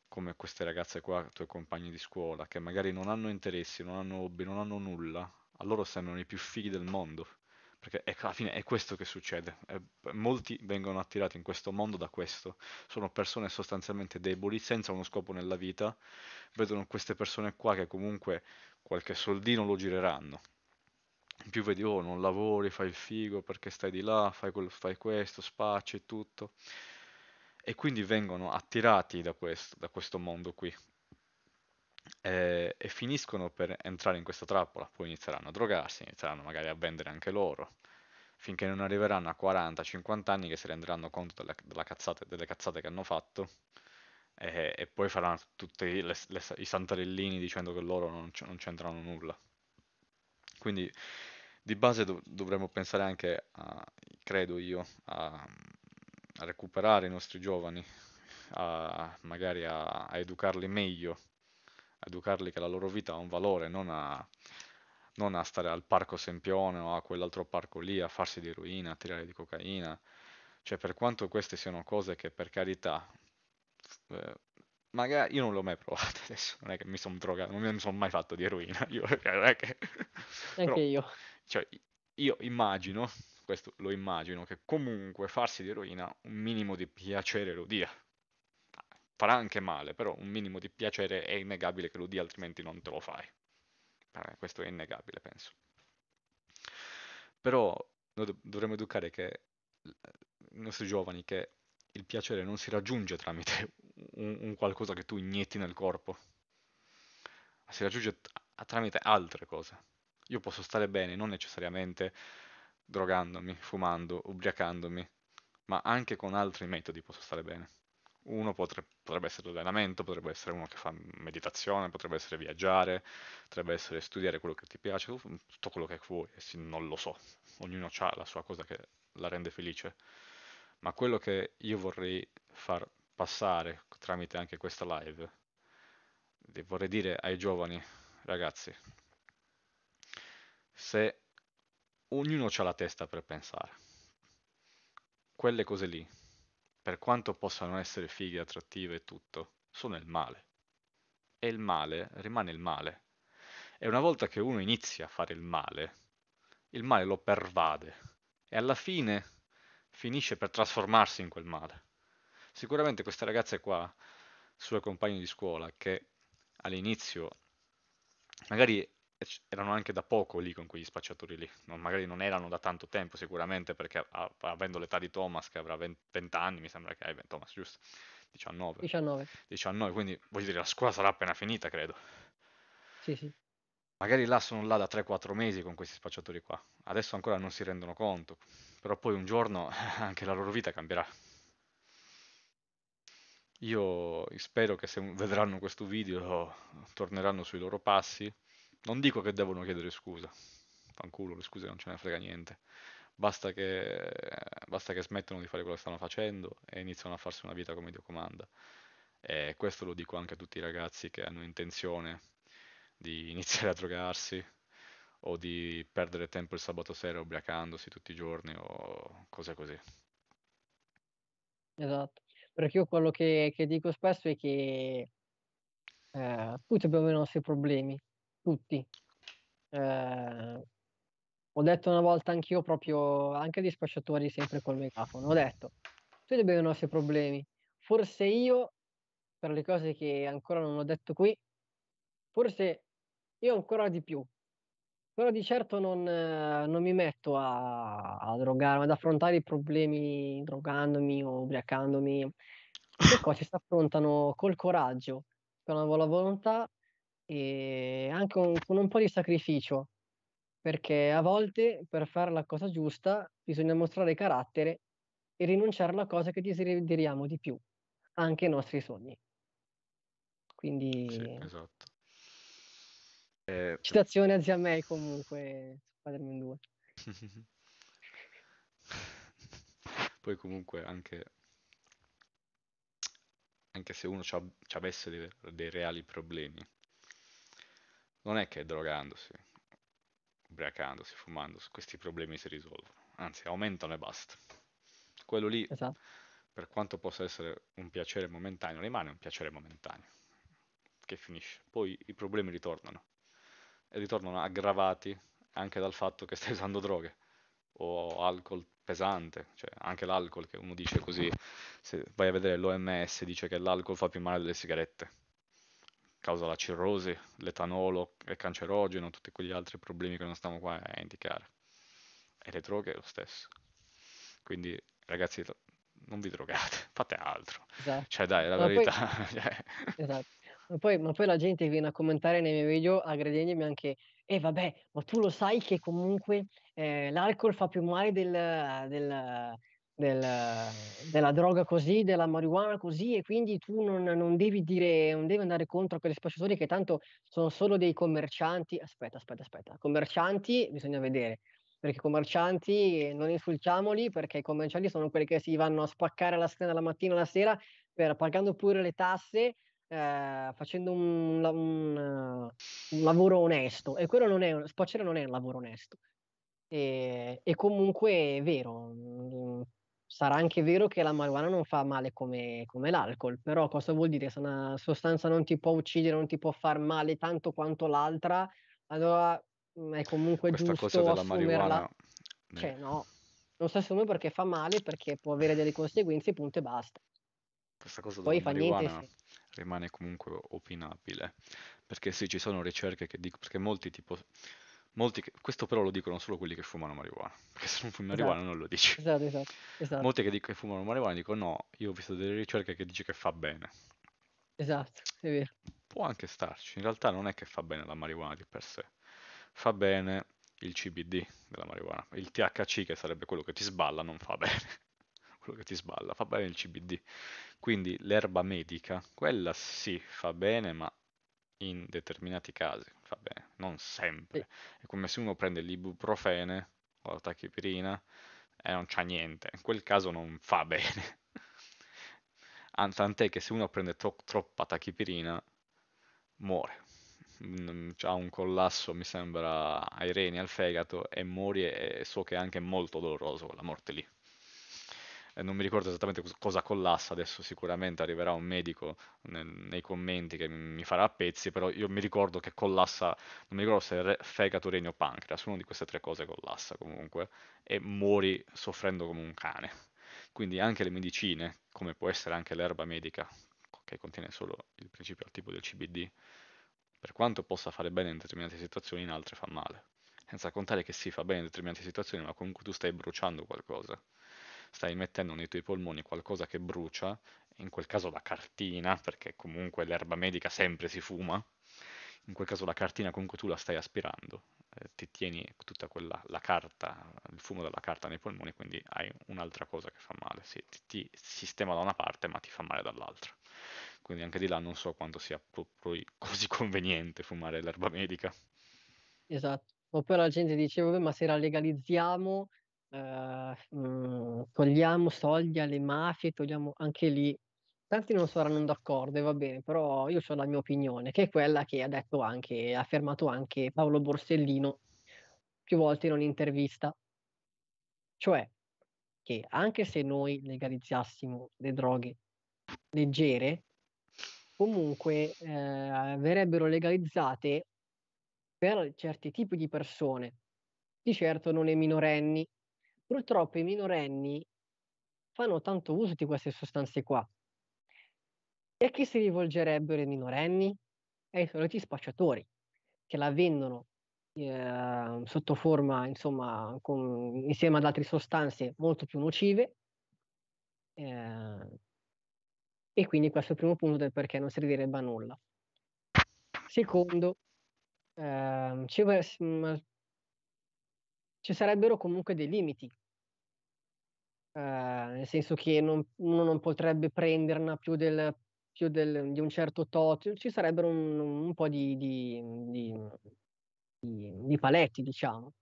come queste ragazze qua, tuoi compagni di scuola, che magari non hanno interessi, non hanno hobby, non hanno nulla, a loro sembrano i più fighi del mondo. Perché è, ecco, alla fine è questo che succede. È, molti vengono attirati in questo mondo da questo. Sono persone sostanzialmente deboli, senza uno scopo nella vita. Vedono queste persone qua che comunque qualche soldino lo gireranno più vedi, oh, non lavori, fai il figo perché stai di là, fai, quel, fai questo, spacci e tutto. E quindi vengono attirati da questo, da questo mondo qui. E, eh, e finiscono per entrare in questa trappola, poi inizieranno a drogarsi, inizieranno magari a vendere anche loro, finché non arriveranno a 40-50 anni che si renderanno conto della, della cazzate, delle cazzate che hanno fatto e, eh, e poi faranno tutti i santarellini dicendo che loro non, non c'entrano nulla. Quindi di base dov- dovremmo pensare anche, a, credo io, a, a, recuperare i nostri giovani, a, magari a, a educarli meglio, a educarli che la loro vita ha un valore, non a, non a stare al parco Sempione o a quell'altro parco lì a farsi di ruina, a tirare di cocaina. Cioè, per quanto queste siano cose che per carità eh, magari io non l'ho mai provato <laughs> adesso, non è che mi sono drogato, non mi sono mai fatto di eroina, <laughs> io, cioè, che... Però, io. Cioè, io immagino, questo lo immagino, che comunque farsi di eroina un minimo di piacere lo dia. Farà anche male, però un minimo di piacere è innegabile che lo dia, altrimenti non te lo fai. Eh, questo è innegabile, penso. Però noi dovremmo educare che i nostri giovani che il piacere non si raggiunge tramite <laughs> un, un qualcosa che tu inietti nel corpo, ma si raggiunge tramite altre cose. Io posso stare bene, non necessariamente drogandomi, fumando, ubriacandomi, ma anche con altri metodi posso stare bene. Uno potre, potrebbe essere l'allenamento, potrebbe essere uno che fa meditazione, potrebbe essere viaggiare, potrebbe essere studiare quello che ti piace, tutto quello che vuoi, non lo so, ognuno ha la sua cosa che la rende felice ma quello che io vorrei far passare tramite anche questa live, vorrei dire ai giovani ragazzi, se ognuno ha la testa per pensare, quelle cose lì, per quanto possano essere fighe, attrattive e tutto, sono il male. E il male rimane il male. E una volta che uno inizia a fare il male, il male lo pervade. E alla fine finisce per trasformarsi in quel male. Sicuramente queste ragazze qua, sue compagne di scuola, che all'inizio magari erano anche da poco lì con quegli spacciatori lì, non, magari non erano da tanto tempo sicuramente perché a, avendo l'età di Thomas che avrà 20, 20 anni, mi sembra che hai eh, 20, Thomas giusto? 19. 19. 19, quindi voglio dire la scuola sarà appena finita credo. Sì, sì magari là sono là da 3-4 mesi con questi spacciatori qua, adesso ancora non si rendono conto, però poi un giorno <laughs> anche la loro vita cambierà. Io spero che se vedranno questo video torneranno sui loro passi, non dico che devono chiedere scusa, fanculo, le scuse non ce ne frega niente, basta che, basta che smettano di fare quello che stanno facendo e iniziano a farsi una vita come Dio comanda. E questo lo dico anche a tutti i ragazzi che hanno intenzione di <laughs> iniziare a drogarsi o di perdere tempo il sabato sera ubriacandosi tutti i giorni o cose così. Esatto, perché io quello che, che dico spesso è che eh, tutti abbiamo i nostri problemi, tutti. Eh, ho detto una volta anch'io proprio, anche agli spacciatori sempre col megafono, ho detto, tutti abbiamo i nostri problemi, forse io, per le cose che ancora non ho detto qui, forse io ancora di più. Però di certo non, eh, non mi metto a, a, drogarmi, ad affrontare i problemi drogandomi o ubriacandomi. Le cose si affrontano col coraggio, con la volontà e anche un, con un po' di sacrificio. Perché a volte per fare la cosa giusta bisogna mostrare carattere e rinunciare alla cosa che desideriamo di più, anche ai nostri sogni. Quindi sì, esatto. Eh, Citazione a zia May comunque, Spider-Man 2. <laughs> Poi comunque anche, anche se uno ci avesse dei, dei, reali problemi, non è che drogandosi, ubriacandosi, fumando, questi problemi si risolvono, anzi aumentano e basta. Quello lì, esatto. per quanto possa essere un piacere momentaneo, rimane un piacere momentaneo che finisce, poi i problemi ritornano ritornano aggravati anche dal fatto che stai usando droghe o alcol pesante, cioè anche l'alcol che uno dice così, se vai a vedere l'OMS dice che l'alcol fa più male delle sigarette, causa la cirrosi, l'etanolo è cancerogeno, tutti quegli altri problemi che non stiamo qua a indicare. E le droghe è lo stesso. Quindi ragazzi non vi drogate, <laughs> fate altro. Esatto. Cioè dai, la Ma verità. Poi... <laughs> Cioè esatto. Ma poi, ma poi la gente viene a commentare nei miei video aggredendomi anche, e eh, vabbè, ma tu lo sai che comunque eh, l'alcol fa più male del, del, del, della droga così, della marijuana così, e quindi tu non, non, devi dire, non devi andare contro quelle spacciatori che tanto sono solo dei commercianti. Aspetta, aspetta, aspetta, commercianti bisogna vedere. Perché i commercianti non insultiamoli, perché i commercianti sono quelli che si vanno a spaccare la schiena la mattina e la sera, per, pagando pure le tasse, eh, facendo un, un, un, lavoro onesto e quello non è, spocciare non è un lavoro onesto. E, e comunque è vero, mm, sarà anche vero che la marijuana non fa male come, come, l'alcol, però cosa vuol dire se una sostanza non ti può uccidere, non ti può far male tanto quanto l'altra, allora mm, è comunque Questa giusto cosa assumerla. Mm. Cioè no, non si assume perché fa male, perché può avere delle conseguenze, punto e basta. Questa cosa Poi della fa marijuana niente, rimane comunque opinabile, perché sì ci sono ricerche che dicono, perché molti tipo, molti che, questo però lo dicono solo quelli che fumano marijuana, <laughs> perché se non fumi esatto. marijuana non lo dici. Esatto, esatto, esatto. Molti che, dicono che fumano marijuana dicono no, io ho visto delle ricerche che dice che fa bene. Esatto, è vero. Può anche starci, in realtà non è che fa bene la marijuana di per sé, fa bene il CBD della marijuana, il THC che sarebbe quello che ti sballa non fa bene quello che ti sballa, fa bene il CBD. Quindi l'erba medica, quella sì, fa bene, ma in determinati casi fa bene, non sempre. È come se uno prende l'ibuprofene o la tachipirina e non c'ha niente, in quel caso non fa <laughs> bene. Tant'è che se uno prende tro- troppa tachipirina muore, ha un collasso, mi sembra, ai reni, al fegato e muore e so che è anche molto doloroso quella morte lì non mi ricordo esattamente cosa collassa, adesso sicuramente arriverà un medico nel, nei commenti che mi farà a pezzi, però io mi ricordo che collassa, non mi ricordo se re, fegato, rene o pancreas, una di queste tre cose collassa comunque, e muori soffrendo come un cane. Quindi anche le medicine, come può essere anche l'erba medica, che contiene solo il principio al tipo del CBD, per quanto possa fare bene in determinate situazioni, in altre fa male. Senza contare che si sì, fa bene in determinate situazioni, ma comunque tu stai bruciando qualcosa stai mettendo nei tuoi polmoni qualcosa che brucia, in quel caso la cartina, perché comunque l'erba medica sempre si fuma, in quel caso la cartina con cui tu la stai aspirando, eh, ti tieni tutta quella, la carta, il fumo della carta nei polmoni, quindi hai un'altra cosa che fa male, si, ti, ti, sistema da una parte ma ti fa male dall'altra. Quindi anche di là non so quanto sia proprio <laughs> così conveniente fumare l'erba medica. Esatto, o poi la gente dice, vabbè ma se la legalizziamo Ehm, togliamo soldi alle mafie, togliamo anche lì. Tanti non saranno d'accordo e va bene, però io ho la mia opinione, che è quella che ha detto anche, ha affermato anche Paolo Borsellino più volte in un'intervista. Cioè, che anche se noi legalizzassimo le droghe leggere, comunque eh, verrebbero legalizzate per certi tipi di persone, di certo non i minorenni purtroppo i minorenni fanno tanto uso di queste sostanze qua. E a chi si rivolgerebbero i minorenni? Ai soliti spacciatori, che la vendono eh, sotto forma, insomma, con, insieme ad altre sostanze molto più nocive. Eh, e quindi questo è il primo punto del perché non servirebbe a nulla. Secondo, eh, ci, mm, ci sarebbero comunque dei limiti. Uh, nel senso che non, uno non potrebbe prenderla più, del, più del, di un certo tot, ci sarebbero un, un po' di, di, di, di, paletti, diciamo.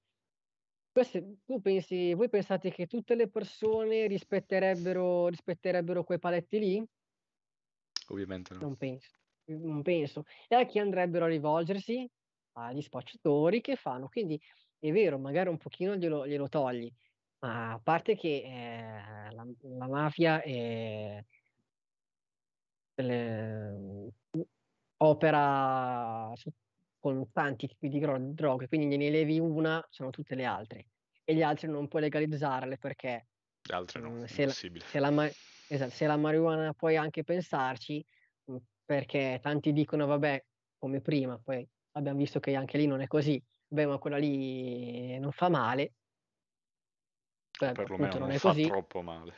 Queste, pensi, voi pensate che tutte le persone rispetterebbero, rispetterebbero quei paletti lì? Ovviamente no. Non penso. Non penso. E a chi andrebbero a rivolgersi? Agli spacciatori che fanno. Quindi è vero, magari un pochino glielo, glielo togli, ma a parte che eh, la, la, mafia è, le, opera su, con tanti tipi di droghe, quindi ne levi una, sono tutte le altre, e gli altri non puoi legalizzarle perché... Le altre no, mh, mm, se, la, se, la, esatto, se la marijuana puoi anche pensarci, mm, perché tanti dicono vabbè, come prima, poi abbiamo visto che anche lì non è così, beh, ma quella lì non fa male. Beh, cioè, meno non, non fa così. troppo male.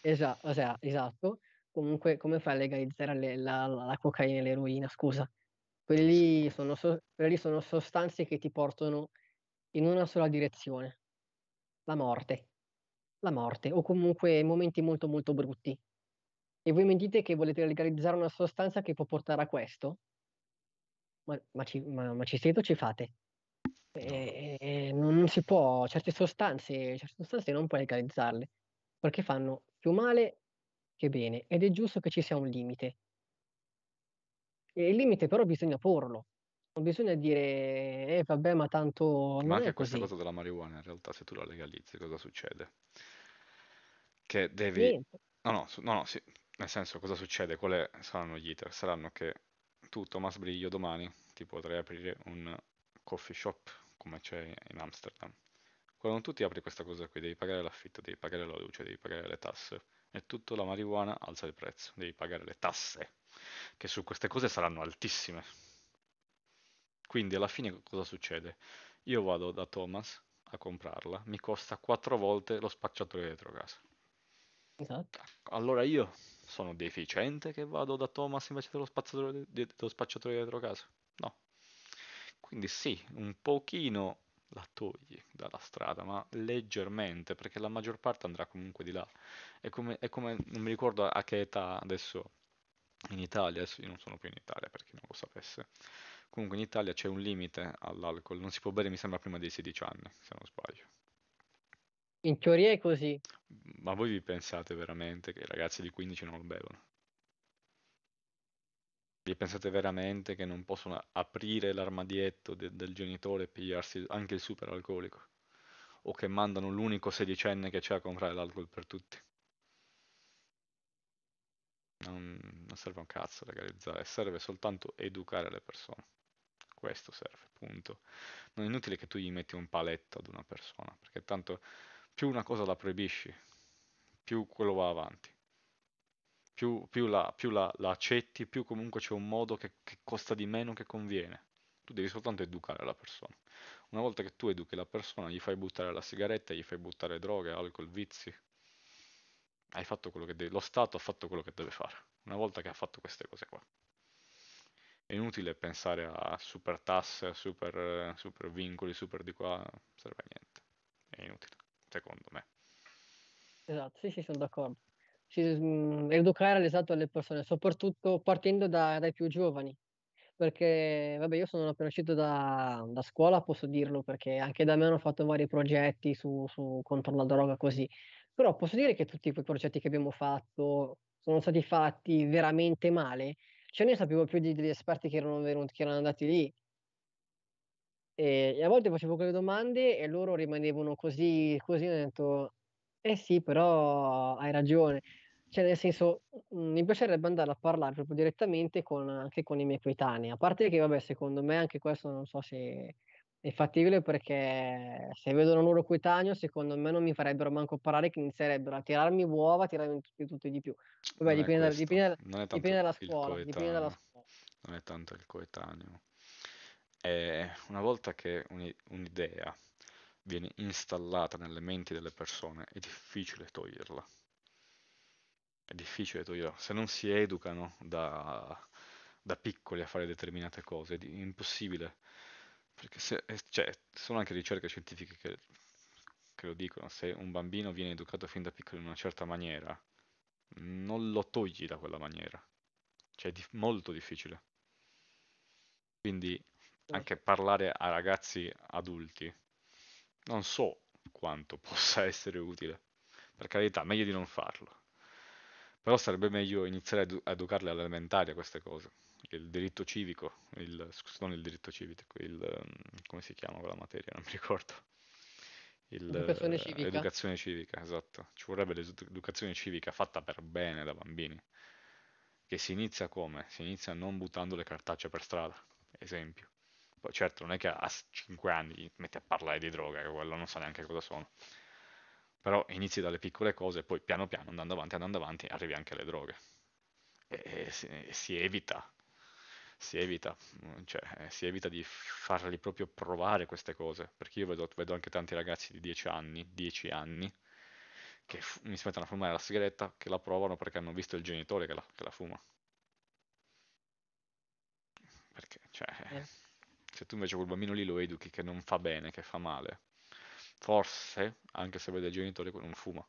Esatto, cioè, esatto. Comunque, come fai a legalizzare le, la, la, la, cocaina e l'eroina? Scusa, quelli sono, so, quelli sono sostanze che ti portano in una sola direzione: la morte, la morte, o comunque momenti molto, molto brutti. E voi mi dite che volete legalizzare una sostanza che può portare a questo? Ma, ma, ci, ma, ma ci siete o ci fate? E, e non si può, certe sostanze, certe sostanze non puoi legalizzarle perché fanno più male che bene ed è giusto che ci sia un limite. E il limite però bisogna porlo, non bisogna dire eh vabbè ma tanto... Ma anche questa cosa della marijuana in realtà se tu la legalizzi cosa succede? Che devi... Niente. No, no, no, no sì. nel senso cosa succede? Quali saranno gli iter? Saranno che tu Thomas Briglio domani ti potrai aprire un coffee shop come c'è in Amsterdam. Quando tu ti apri questa cosa qui, devi pagare l'affitto, devi pagare la luce, devi pagare le tasse. E tutto la marijuana alza il prezzo, devi pagare le tasse, che su queste cose saranno altissime. Quindi alla fine cosa succede? Io vado da Thomas a comprarla, mi costa quattro volte lo spacciatore dietro casa. Esatto. Allora io sono deficiente che vado da Thomas invece dello, dello spacciatore dietro casa. Quindi sì, un pochino la togli dalla strada, ma leggermente, perché la maggior parte andrà comunque di là. È come, è come non mi ricordo a che età adesso in Italia, adesso io non sono più in Italia per chi non lo sapesse. Comunque in Italia c'è un limite all'alcol, non si può bere mi sembra prima dei 16 anni, se non sbaglio. In teoria è così. Ma voi vi pensate veramente che i ragazzi di 15 non lo bevono? Vi pensate veramente che non possono aprire l'armadietto de- del genitore e pigliarsi anche il super alcolico? O che mandano l'unico sedicenne che c'è a comprare l'alcol per tutti? Non, non serve un cazzo legalizzare, serve soltanto educare le persone. Questo serve, punto. Non è inutile che tu gli metti un paletto ad una persona, perché tanto più una cosa la proibisci, più quello va avanti più, più, la, più la, la, accetti, più comunque c'è un modo che, che costa di meno che conviene. Tu devi soltanto educare la persona. Una volta che tu educhi la persona, gli fai buttare la sigaretta, gli fai buttare droghe, alcol, vizi. Hai fatto quello che deve, lo Stato ha fatto quello che deve fare. Una volta che ha fatto queste cose qua. È inutile pensare a super tasse, super, super vincoli, super di qua, non serve a niente. È inutile, secondo me. Esatto, sì, sì, sono d'accordo si, mh, mhmm, educare all'esatto alle persone, soprattutto partendo da, dai più giovani. Perché, vabbè, io sono appena uscito da, da, scuola, posso dirlo, perché anche da me hanno fatto vari progetti su, su, contro la droga, così. Però posso dire che tutti quei progetti che abbiamo fatto sono stati fatti veramente male. Cioè, ne sapevo più di, degli esperti che erano venuti, che erano andati lì. E, e a volte facevo quelle domande e loro rimanevano così, così, ho detto, eh sì, però hai ragione. Cioè, nel senso, mhmm, mi piacerebbe andare a parlare proprio direttamente con, anche con i miei coetanei. A parte che, vabbè, secondo me anche questo non so se è fattibile perché se vedono un loro coetaneo, secondo me non mi farebbero manco parlare che inizierebbero a tirarmi uova, a tirarmi tutti, tutto di più. Vabbè, dipende, questo, dipende, dipende, dalla scuola, dipende dalla scuola. Non è tanto il coetaneo. È eh, una volta che un'idea viene installata nelle menti delle persone è difficile toglierla è difficile, io, se non si educano da, da, piccoli a fare determinate cose, è impossibile. Perché se, eh, cioè, sono anche ricerche scientifiche che, che lo dicono, se un bambino viene educato fin da piccolo in una certa maniera, non lo togli da quella maniera. Cioè è di- molto difficile. Quindi eh. anche parlare a ragazzi adulti non so quanto <laughs> possa essere utile. Per carità, meglio di non farlo. Però sarebbe meglio iniziare a, edu- a educarle all'elementare queste cose. Il diritto civico, il, scusate, non il diritto civico, il, mm, come si chiama quella materia? Non mi ricordo. Il, l'educazione civica. L'educazione civica, esatto. Ci vorrebbe l'educazione civica fatta per bene da bambini. Che si inizia come? Si inizia non buttando le cartacce per strada, esempio. Poi certo non è che a 5 anni metti a parlare di droga, che quello non sa neanche cosa sono però inizi dalle piccole cose e poi piano piano andando avanti, andando avanti, arrivi anche alle droghe. E, e, si, e si, evita, si evita, cioè, eh, si evita di farli proprio provare queste cose, perché io vedo, vedo anche tanti ragazzi di 10 anni, 10 anni, che f- mi si mettono a fumare la sigaretta, che la provano perché hanno visto il genitore che la, che la fuma. Perché, cioè, eh. se tu invece quel bambino lì lo educhi che non fa bene, che fa male, forse, anche se vede i genitori, non fuma.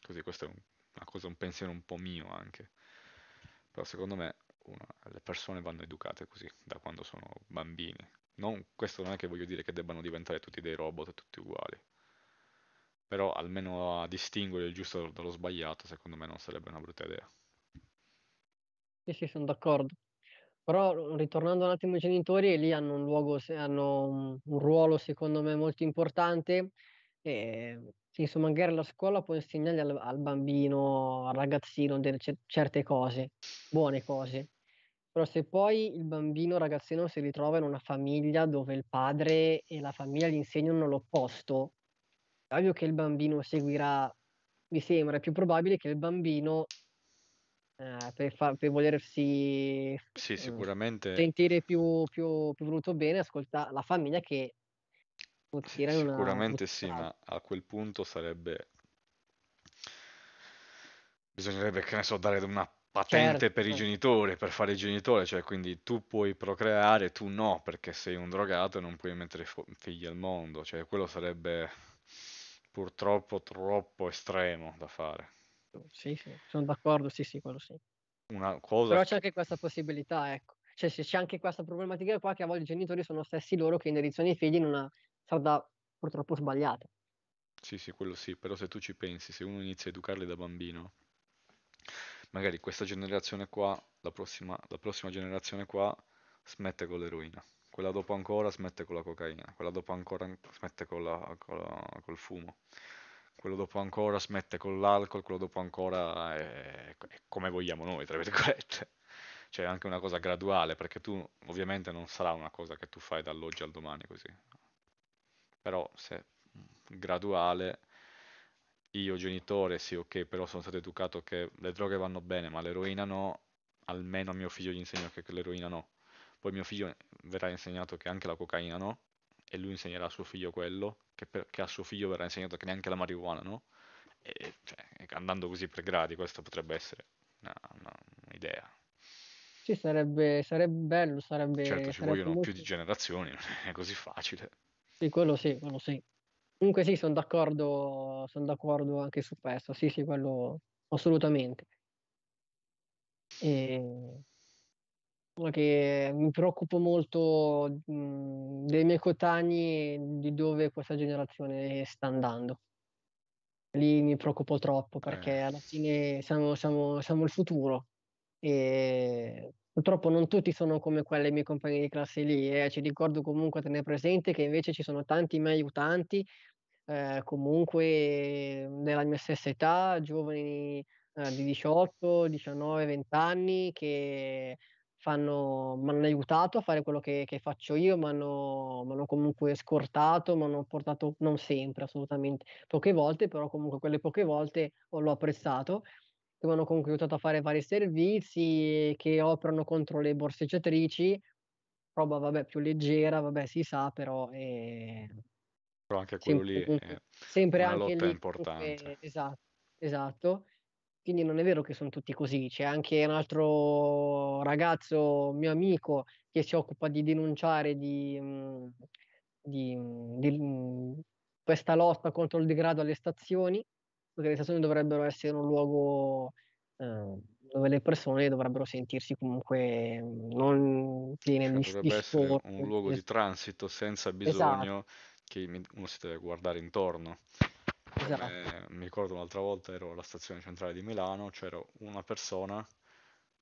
Così questa è un, una cosa, un pensiero un po' mio anche. Però secondo me una, le persone vanno educate così, da quando sono bambini. Non, questo non è che voglio dire che debbano diventare tutti dei robot, tutti uguali. Però almeno a distinguere il giusto dallo sbagliato, secondo me non sarebbe una brutta idea. Sì, sì, sono d'accordo. Però uhm, ritornando un attimo ai genitori, lì hanno un luogo hanno un ruolo secondo me molto importante, ehm, insomma magari la scuola può insegnare al al bambino, al ragazzino delle ce certe cose, buone cose. Però se poi il bambino, il ragazzino si ritrova in una famiglia dove il padre e la famiglia gli insegnano l'opposto, è ovvio che il bambino seguirà mi sembra più probabile che il bambino Ah, per, fa- per, volersi sì, mm, sicuramente. sentire più, più, più voluto bene, ascolta la famiglia che sì, sicuramente sì, ma a quel punto sarebbe bisognerebbe che ne so dare una patente certo. per i certo. genitori, per fare il genitore, cioè quindi tu puoi procreare, tu no, perché sei un drogato e non puoi mettere figli al mondo, cioè quello sarebbe purtroppo troppo estremo da fare certo, sì, sì, sono d'accordo, sì, sì, quello sì. Una cosa... Però c'è anche questa possibilità, ecco. Cioè, se c'è anche questa problematica qua che a volte i genitori sono stessi loro che indirizzano i figli in una strada purtroppo sbagliata. Sì, sì, quello sì, però se tu ci pensi, se uno inizia a educarli da bambino, magari questa generazione qua, la prossima, la prossima generazione qua, smette con l'eroina, quella dopo ancora smette con la cocaina, quella dopo ancora smette con la, con la, col fumo quello dopo ancora smette con l'alcol, quello dopo ancora è, è come vogliamo noi, tra virgolette. <laughs> Cioè è anche una cosa graduale, perché tu ovviamente non sarà una cosa che tu fai dall'oggi al domani così. Però se graduale, io genitore sì ok, però sono stato educato che le droghe vanno bene, ma l'eroina no, almeno a mio figlio gli insegno che l'eroina no. Poi mio figlio verrà insegnato che anche la cocaina no, e lui insegnerà a suo figlio quello, che, per, che a suo figlio verrà insegnato che neanche la marijuana, no? E, cioè, andando così per gradi, questa potrebbe essere una, una, un'idea. Sì, sarebbe, sarebbe bello, sarebbe... Certo, ci sarebbe vogliono molto... più di generazioni, <laughs> non è così facile. Sì, quello sì, quello sì. Comunque sì, sono d'accordo, sono d'accordo anche su questo, sì, sì, quello assolutamente. E che mhmm, mi preoccupo molto mh, mhmm, dei miei coetanei di dove questa generazione sta andando. Lì mi preoccupo troppo eh. perché eh. alla fine siamo, siamo, siamo, il futuro e purtroppo non tutti sono come quelle mie compagne di classe lì eh. ci ricordo comunque tenere presente che invece ci sono tanti miei aiutanti eh, comunque della mia stessa età, giovani eh, di 18, 19, 20 anni che fanno, mi hanno aiutato a fare quello che, che faccio io, mi hanno, comunque scortato, mi hanno portato, non sempre assolutamente, poche volte, però comunque quelle poche volte l'ho apprezzato, che mi hanno comunque aiutato a fare vari servizi che operano contro le borseggiatrici, roba vabbè più leggera, vabbè si sa, però... È... Eh, però anche quello sempre, lì è sempre anche lotta lì, importante. Comunque, esatto, esatto quindi non è vero che sono tutti così, c'è anche un altro ragazzo mio amico che si occupa di denunciare di, mm, di, mm, di mm, questa lotta contro il degrado alle stazioni, perché le stazioni dovrebbero essere un luogo eh, dove le persone dovrebbero sentirsi comunque non cioè, piene cioè, di dovrebbe un luogo di transito senza esatto. bisogno esatto. che uno si deve guardare intorno. Esatto. mi ricordo un'altra volta ero alla stazione centrale di Milano, c'era una persona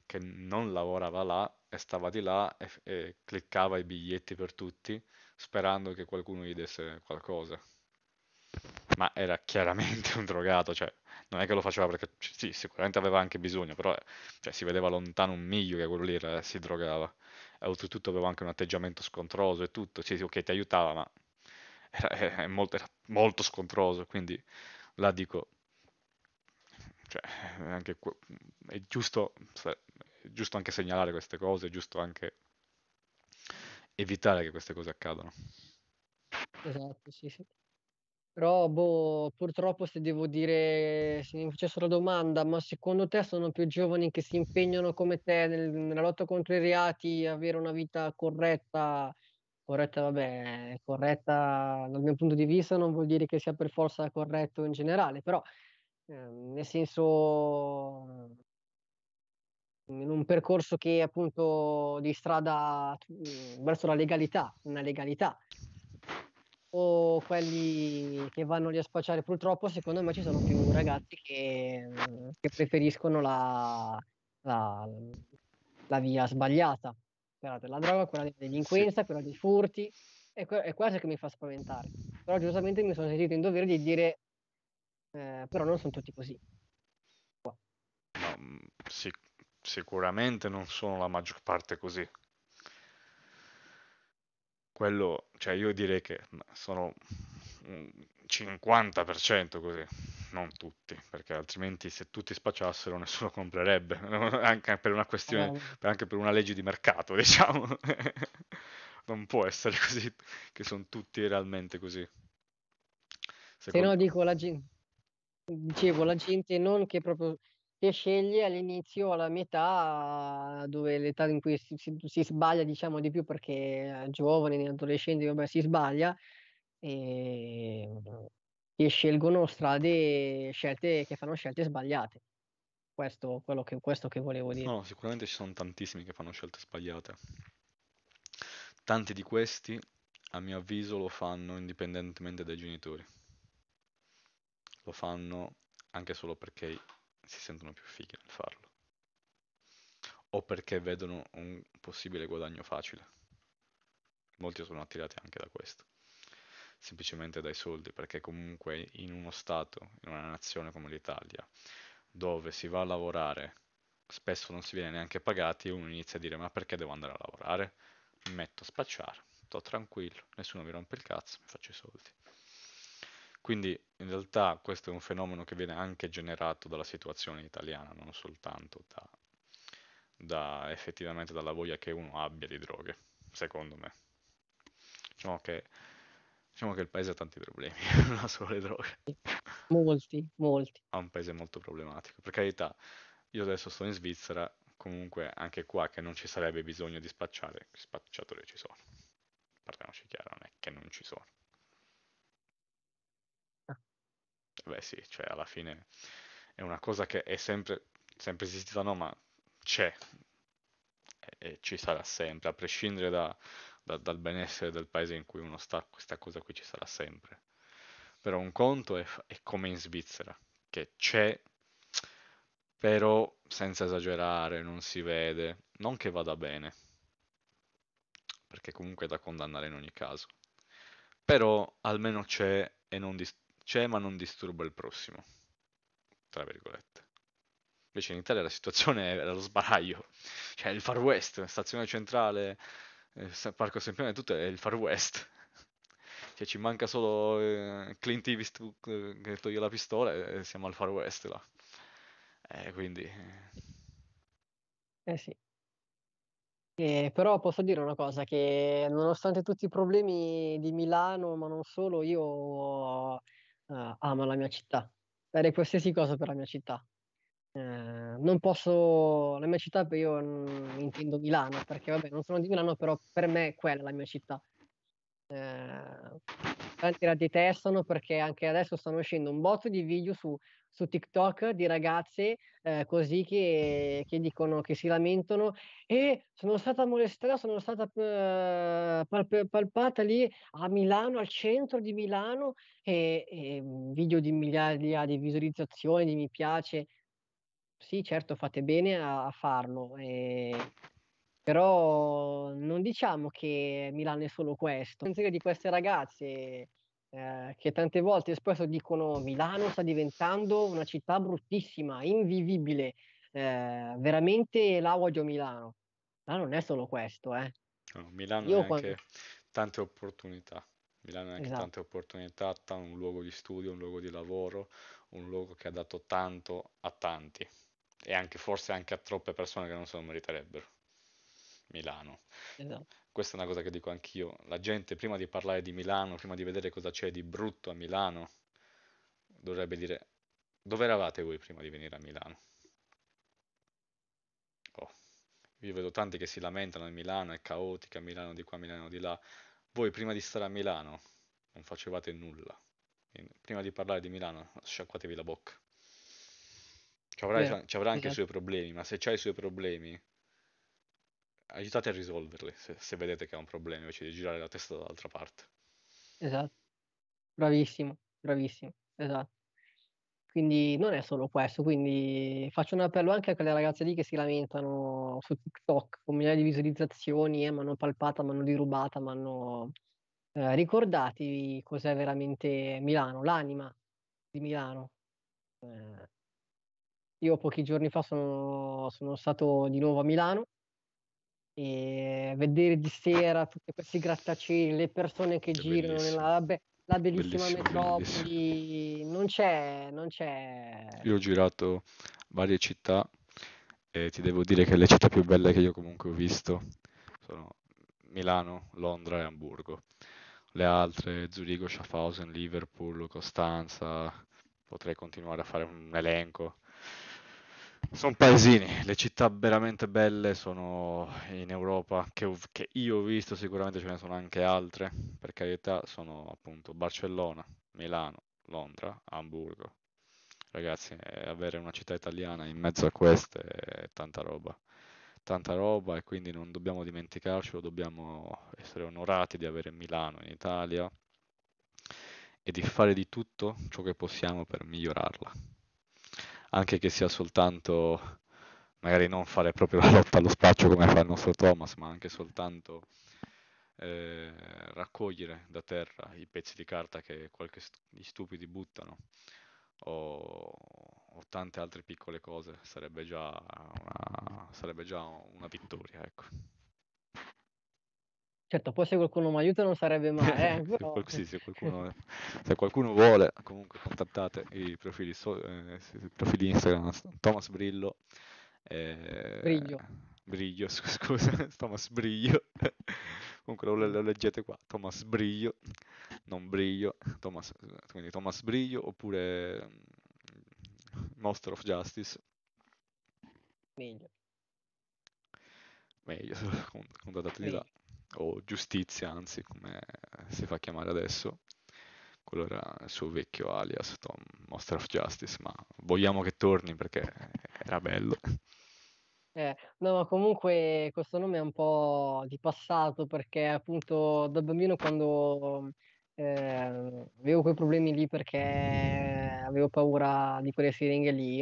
che non lavorava là e stava di là e, e cliccava i biglietti per tutti sperando che qualcuno gli desse qualcosa. Ma era chiaramente <laughs> un drogato, cioè non è che lo faceva perché sì, sicuramente aveva anche bisogno, però cioè, si vedeva lontano un miglio che quello lì era, si drogava. E oltretutto aveva anche un atteggiamento scontroso e tutto, sì, ok, ti aiutava, ma era, <laughs> era, molto, era molto scontroso, quindi la dico, cioè, eh, anche, è, giusto, è giusto anche segnalare queste cose, è giusto anche evitare che queste cose accadano. Esatto, sì, sì. Però boh, purtroppo se devo dire, se mi facessero la domanda, ma secondo te sono più giovani che si impegnano come te nel, nella lotta contro i reati, avere una vita corretta, Corretta vabbè, corretta dal mio punto di vista non vuol dire che sia per forza corretto in generale, però ehm, nel senso mhmm, in un percorso che è appunto di strada mh, mhmm, verso la legalità, una legalità. O quelli che vanno lì a spacciare, purtroppo secondo me ci sono più ragazzi che, mhmm, che preferiscono la, la, la via sbagliata quella della droga, quella della delinquenza, sì. quella dei furti, è, que- è questo che mi fa spaventare. Però giustamente mi sono sentito in dovere di dire, eh, però non sono tutti così. No, mm, sic- sicuramente non sono la maggior parte così. Quello, cioè io direi che sono 50% così, non tutti, perché altrimenti se tutti spacciassero nessuno comprerebbe, <laughs> anche per una questione, anche per una legge di mercato, <laughs> diciamo. non può essere così, che sono tutti realmente così. Secondo... Se no dico la gente, dicevo la gente non che proprio che sceglie all'inizio, alla metà, dove l'età in cui si, si, si sbaglia diciamo di più perché giovani, adolescenti, vabbè, si sbaglia, e, e scelgono strade, scelte che fanno scelte sbagliate. Questo, che, questo che volevo dire. No, sicuramente ci sono tantissimi che fanno scelte sbagliate. Tanti di questi, a mio avviso, lo fanno indipendentemente dai genitori. Lo fanno anche solo perché si sentono più fighi nel farlo o perché vedono un possibile guadagno facile. Molti sono attirati anche da questo semplicemente dai soldi, perché comunque in uno Stato, in una nazione come l'Italia, dove si va a lavorare, spesso non si viene neanche pagati, uno inizia a dire ma perché devo andare a lavorare? Mi metto a spacciare, sto tranquillo, nessuno mi rompe il cazzo, mi faccio i soldi. Quindi in realtà questo è un fenomeno che viene anche generato dalla situazione italiana, non soltanto da, da effettivamente dalla voglia che uno abbia di droghe, secondo me. Diciamo che Diciamo che il paese ha tanti problemi, <laughs> non ha solo le droghe. Molti, molti. È un paese molto problematico. Per carità, io adesso sto in Svizzera, comunque anche qua che non ci sarebbe bisogno di spacciare, spacciatori ci sono. Parliamoci chiaro, non è che non ci sono. Ah. Beh sì, cioè alla fine è una cosa che è sempre, sempre esistita, no, ma c'è. E, e ci sarà sempre, a prescindere da da, dal benessere del paese in cui uno sta, questa cosa qui ci sarà sempre. Però un conto è, è come in Svizzera, che c'è, però senza esagerare, non si vede, non che vada bene, perché comunque è da condannare in ogni caso. Però almeno c'è, dis- c'è ma non disturba il prossimo, tra virgolette. Invece in Italia la situazione era lo sbaraglio, cioè il Far West, stazione centrale, eh, parco eh, di tutto è il Far West. <laughs> cioè ci manca solo eh, Clint Eastwood eh, che toglie la pistola e siamo al Far West là. Eh, quindi... Eh. eh sì. Eh, però posso dire una cosa, che nonostante tutti i problemi di Milano, ma non solo, io uh, amo la mia città. Farei qualsiasi cosa per la mia città. Eh, non posso, la mia città io mh, mm, intendo Milano, perché vabbè non sono di Milano, però per me è quella la mia città. Eh, tanti la detestano perché anche adesso stanno uscendo un botto di video su, su TikTok di ragazze eh, così che, che, dicono, che si lamentano e sono stata molestata, sono stata eh, pal- palpata lì a Milano, al centro di Milano e, e mm, video di migliaia di visualizzazioni, di mi piace sì, certo, fate bene a, a farlo, eh, però non diciamo che Milano è solo questo. Pensare di queste ragazze eh, che tante volte spesso dicono Milano sta diventando una città bruttissima, invivibile, eh, veramente l'audio Milano. Ma non è solo questo, eh. No, Milano ha è quando... anche tante opportunità. Milano ha anche esatto. tante opportunità, un luogo di studio, un luogo di lavoro, un luogo che ha dato tanto a tanti e anche, forse anche a troppe persone che non se lo meriterebbero. Milano. Esatto. Questa è una cosa che dico anch'io. La gente prima di parlare di Milano, prima di vedere cosa c'è di brutto a Milano, dovrebbe dire dove eravate voi prima di venire a Milano? Oh, io vedo tanti che si lamentano a Milano, è caotica, Milano di qua, Milano di là. Voi prima di stare a Milano non facevate nulla. prima di parlare di Milano sciacquatevi la bocca. Ci avrà, Vero, ci avrà anche i esatto. suoi problemi, ma se c'ha i suoi problemi, aiutate a risolverli se, se vedete che ha un problema invece di girare la testa dall'altra parte. Esatto, bravissimo, bravissimo, esatto. Quindi non è solo questo, quindi faccio un appello anche a quelle ragazze lì che si lamentano su TikTok con migliaia di visualizzazioni, eh, mi hanno palpata, mi hanno dirubata, mi hanno... Eh, ricordatevi cos'è veramente Milano, l'anima di Milano. Eh, io pochi giorni fa sono, sono stato di nuovo a Milano e vedere di sera tutti questi grattacieli, le persone che è cioè, girano bellissimo. nella be- la bellissima bellissimo, metropoli, bellissimo. Non, c'è, non c'è. Io ho girato varie città e ti devo dire che le città più belle che io comunque ho visto sono Milano, Londra e Hamburgo. Le altre, Zurigo, Schaffhausen, Liverpool, Costanza, potrei continuare a fare un elenco. Sono paesini, le città veramente belle sono in Europa, che, che, io ho visto sicuramente ce ne sono anche altre, per carità sono appunto Barcellona, Milano, Londra, Hamburgo. Ragazzi, eh, avere una città italiana in mezzo a queste è tanta roba, tanta roba e quindi non dobbiamo dimenticarcelo, dobbiamo essere onorati di avere Milano in Italia e di fare di tutto ciò che possiamo per migliorarla anche che sia soltanto magari non fare proprio <laughs> la lotta allo spaccio come fa il nostro Thomas, ma anche soltanto eh, raccogliere da terra i pezzi di carta che qualche st- gli stupidi buttano o, o, tante altre piccole cose, sarebbe già una, sarebbe già una vittoria. Ecco. Certo, poi se qualcuno mi aiuta non sarebbe male, eh, <laughs> però... se, sì, se, <laughs> qualcuno, se, qualcuno, vuole, comunque contattate i profili, so, eh, i profili Instagram, Thomas Brillo. Eh, Briglio. Briglio, <laughs> scusa, Thomas Briglio. comunque lo, lo, leggete qua, Thomas Briglio, non Briglio, Thomas, quindi Thomas Briglio oppure Monster mm, of Justice. Meglio. Meglio, contattate di là o Giustizia anzi come si fa a chiamare adesso, quello era il suo vecchio alias Tom, Monster of Justice, ma vogliamo che torni perché era bello. Eh, no, ma comunque questo nome è un po' di passato perché appunto da bambino quando eh, avevo quei problemi lì perché avevo paura di quelle siringhe lì,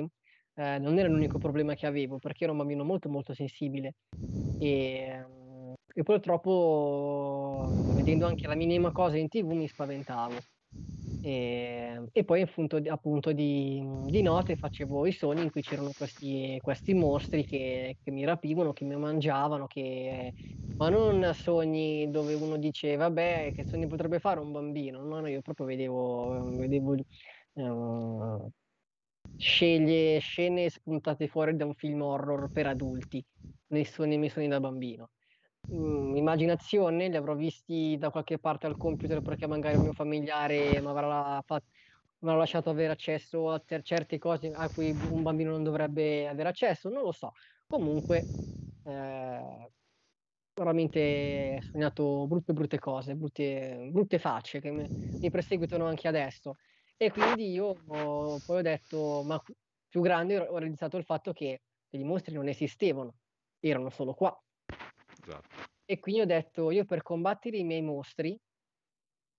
eh, non era l'unico problema che avevo perché ero un bambino molto molto sensibile e e purtroppo vedendo anche la minima cosa in tv mi spaventavo. E, ehm, e poi appunto, appunto di, di, notte facevo i sogni in cui c'erano questi, questi mostri che, che, mi rapivano, che mi mangiavano, che... ma non sogni dove uno dice vabbè che sogni potrebbe fare un bambino, no, no io proprio vedevo, vedevo eh, sceglie scene spuntate fuori da un film horror per adulti, nei sogni miei sogni da bambino mh, mm, immaginazione, li avrò visti da qualche parte al computer perché magari un mio familiare mi avrà, fatto, mi avrà lasciato avere accesso a ter- certe cose a cui un bambino non dovrebbe avere accesso, non lo so. Comunque, eh, veramente sognato brutte brutte cose, brutte, brutte facce che mi, perseguitano anche adesso. E quindi io ho, poi ho detto, ma più grande ho realizzato il fatto che dei mostri non esistevano, erano solo qua esatto. E quindi ho detto, io per combattere i miei mostri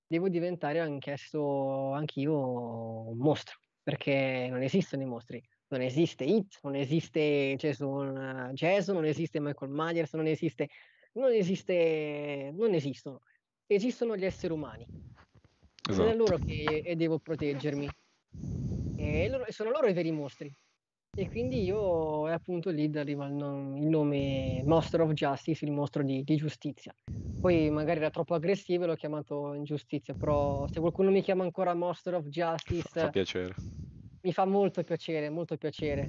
devo diventare anch'esso, anch'io un mostro, perché non esistono i mostri. Non esiste Hit, non esiste Jason, Jason, non esiste Michael Myers, non esiste... Non, esiste, non esistono. Esistono gli esseri umani. Esatto. Sono loro che devo proteggermi. E loro, sono loro i veri mostri. E quindi io, e appunto lì arriva il, nom- il, nome Monster of Justice, il mostro di, di giustizia. Poi magari era troppo aggressivo e l'ho chiamato Ingiustizia, però se qualcuno mi chiama ancora Monster of Justice... Fa piacere. Mi fa molto piacere, molto piacere.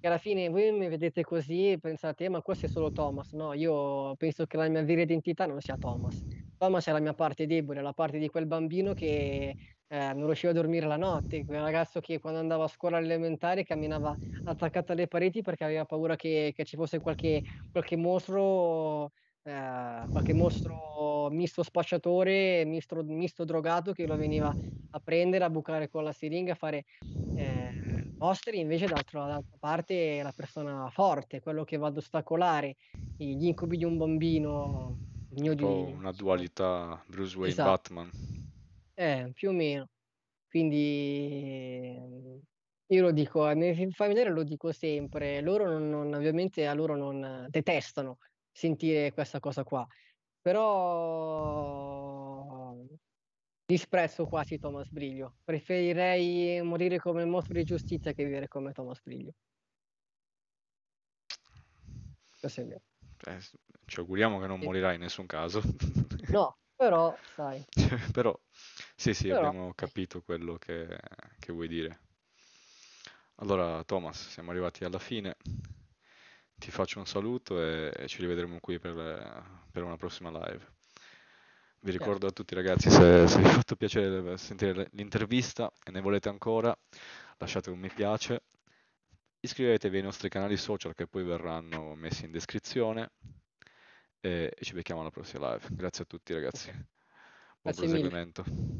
E alla fine voi mi vedete così e pensate, eh, ma questo è solo Thomas. No, io penso che la mia vera identità non sia Thomas. Thomas è la mia parte debole, la parte di quel bambino che eh, non riusciva a dormire la notte, quel ragazzo che quando andava a scuola elementare camminava attaccato alle pareti perché aveva paura che, che ci fosse qualche, qualche mostro eh, qualche mostro misto spacciatore, misto, misto, drogato che lo veniva a prendere, a bucare con la siringa, a fare eh, osteri, invece d'altra, parte la persona forte, quello che va ad ostacolare gli incubi di un bambino. Un di... Una dualità Bruce Wayne-Batman. Esatto. Eh, più o meno. Quindi io lo dico, ai miei film familiari lo dico sempre, loro non, non- ovviamente a loro non detestano sentire questa cosa qua, però disprezzo quasi Thomas Briglio, preferirei morire come mostro di giustizia che vivere come Thomas Briglio. Eh, ci auguriamo che non morirà in nessun caso. No, però <laughs> sai, cioè, Però sì, sì, Però... abbiamo capito quello che, che vuoi dire. Allora, Thomas, siamo arrivati alla fine. Ti faccio un saluto e, ci rivedremo qui per, per, una prossima live. Vi ricordo a tutti ragazzi, se, se vi è fatto piacere sentire l'intervista e ne volete ancora, lasciate un mi piace, iscrivetevi ai nostri canali social che poi verranno messi in descrizione e, e ci becchiamo alla prossima live. Grazie a tutti ragazzi, buon Grazie proseguimento. Mille.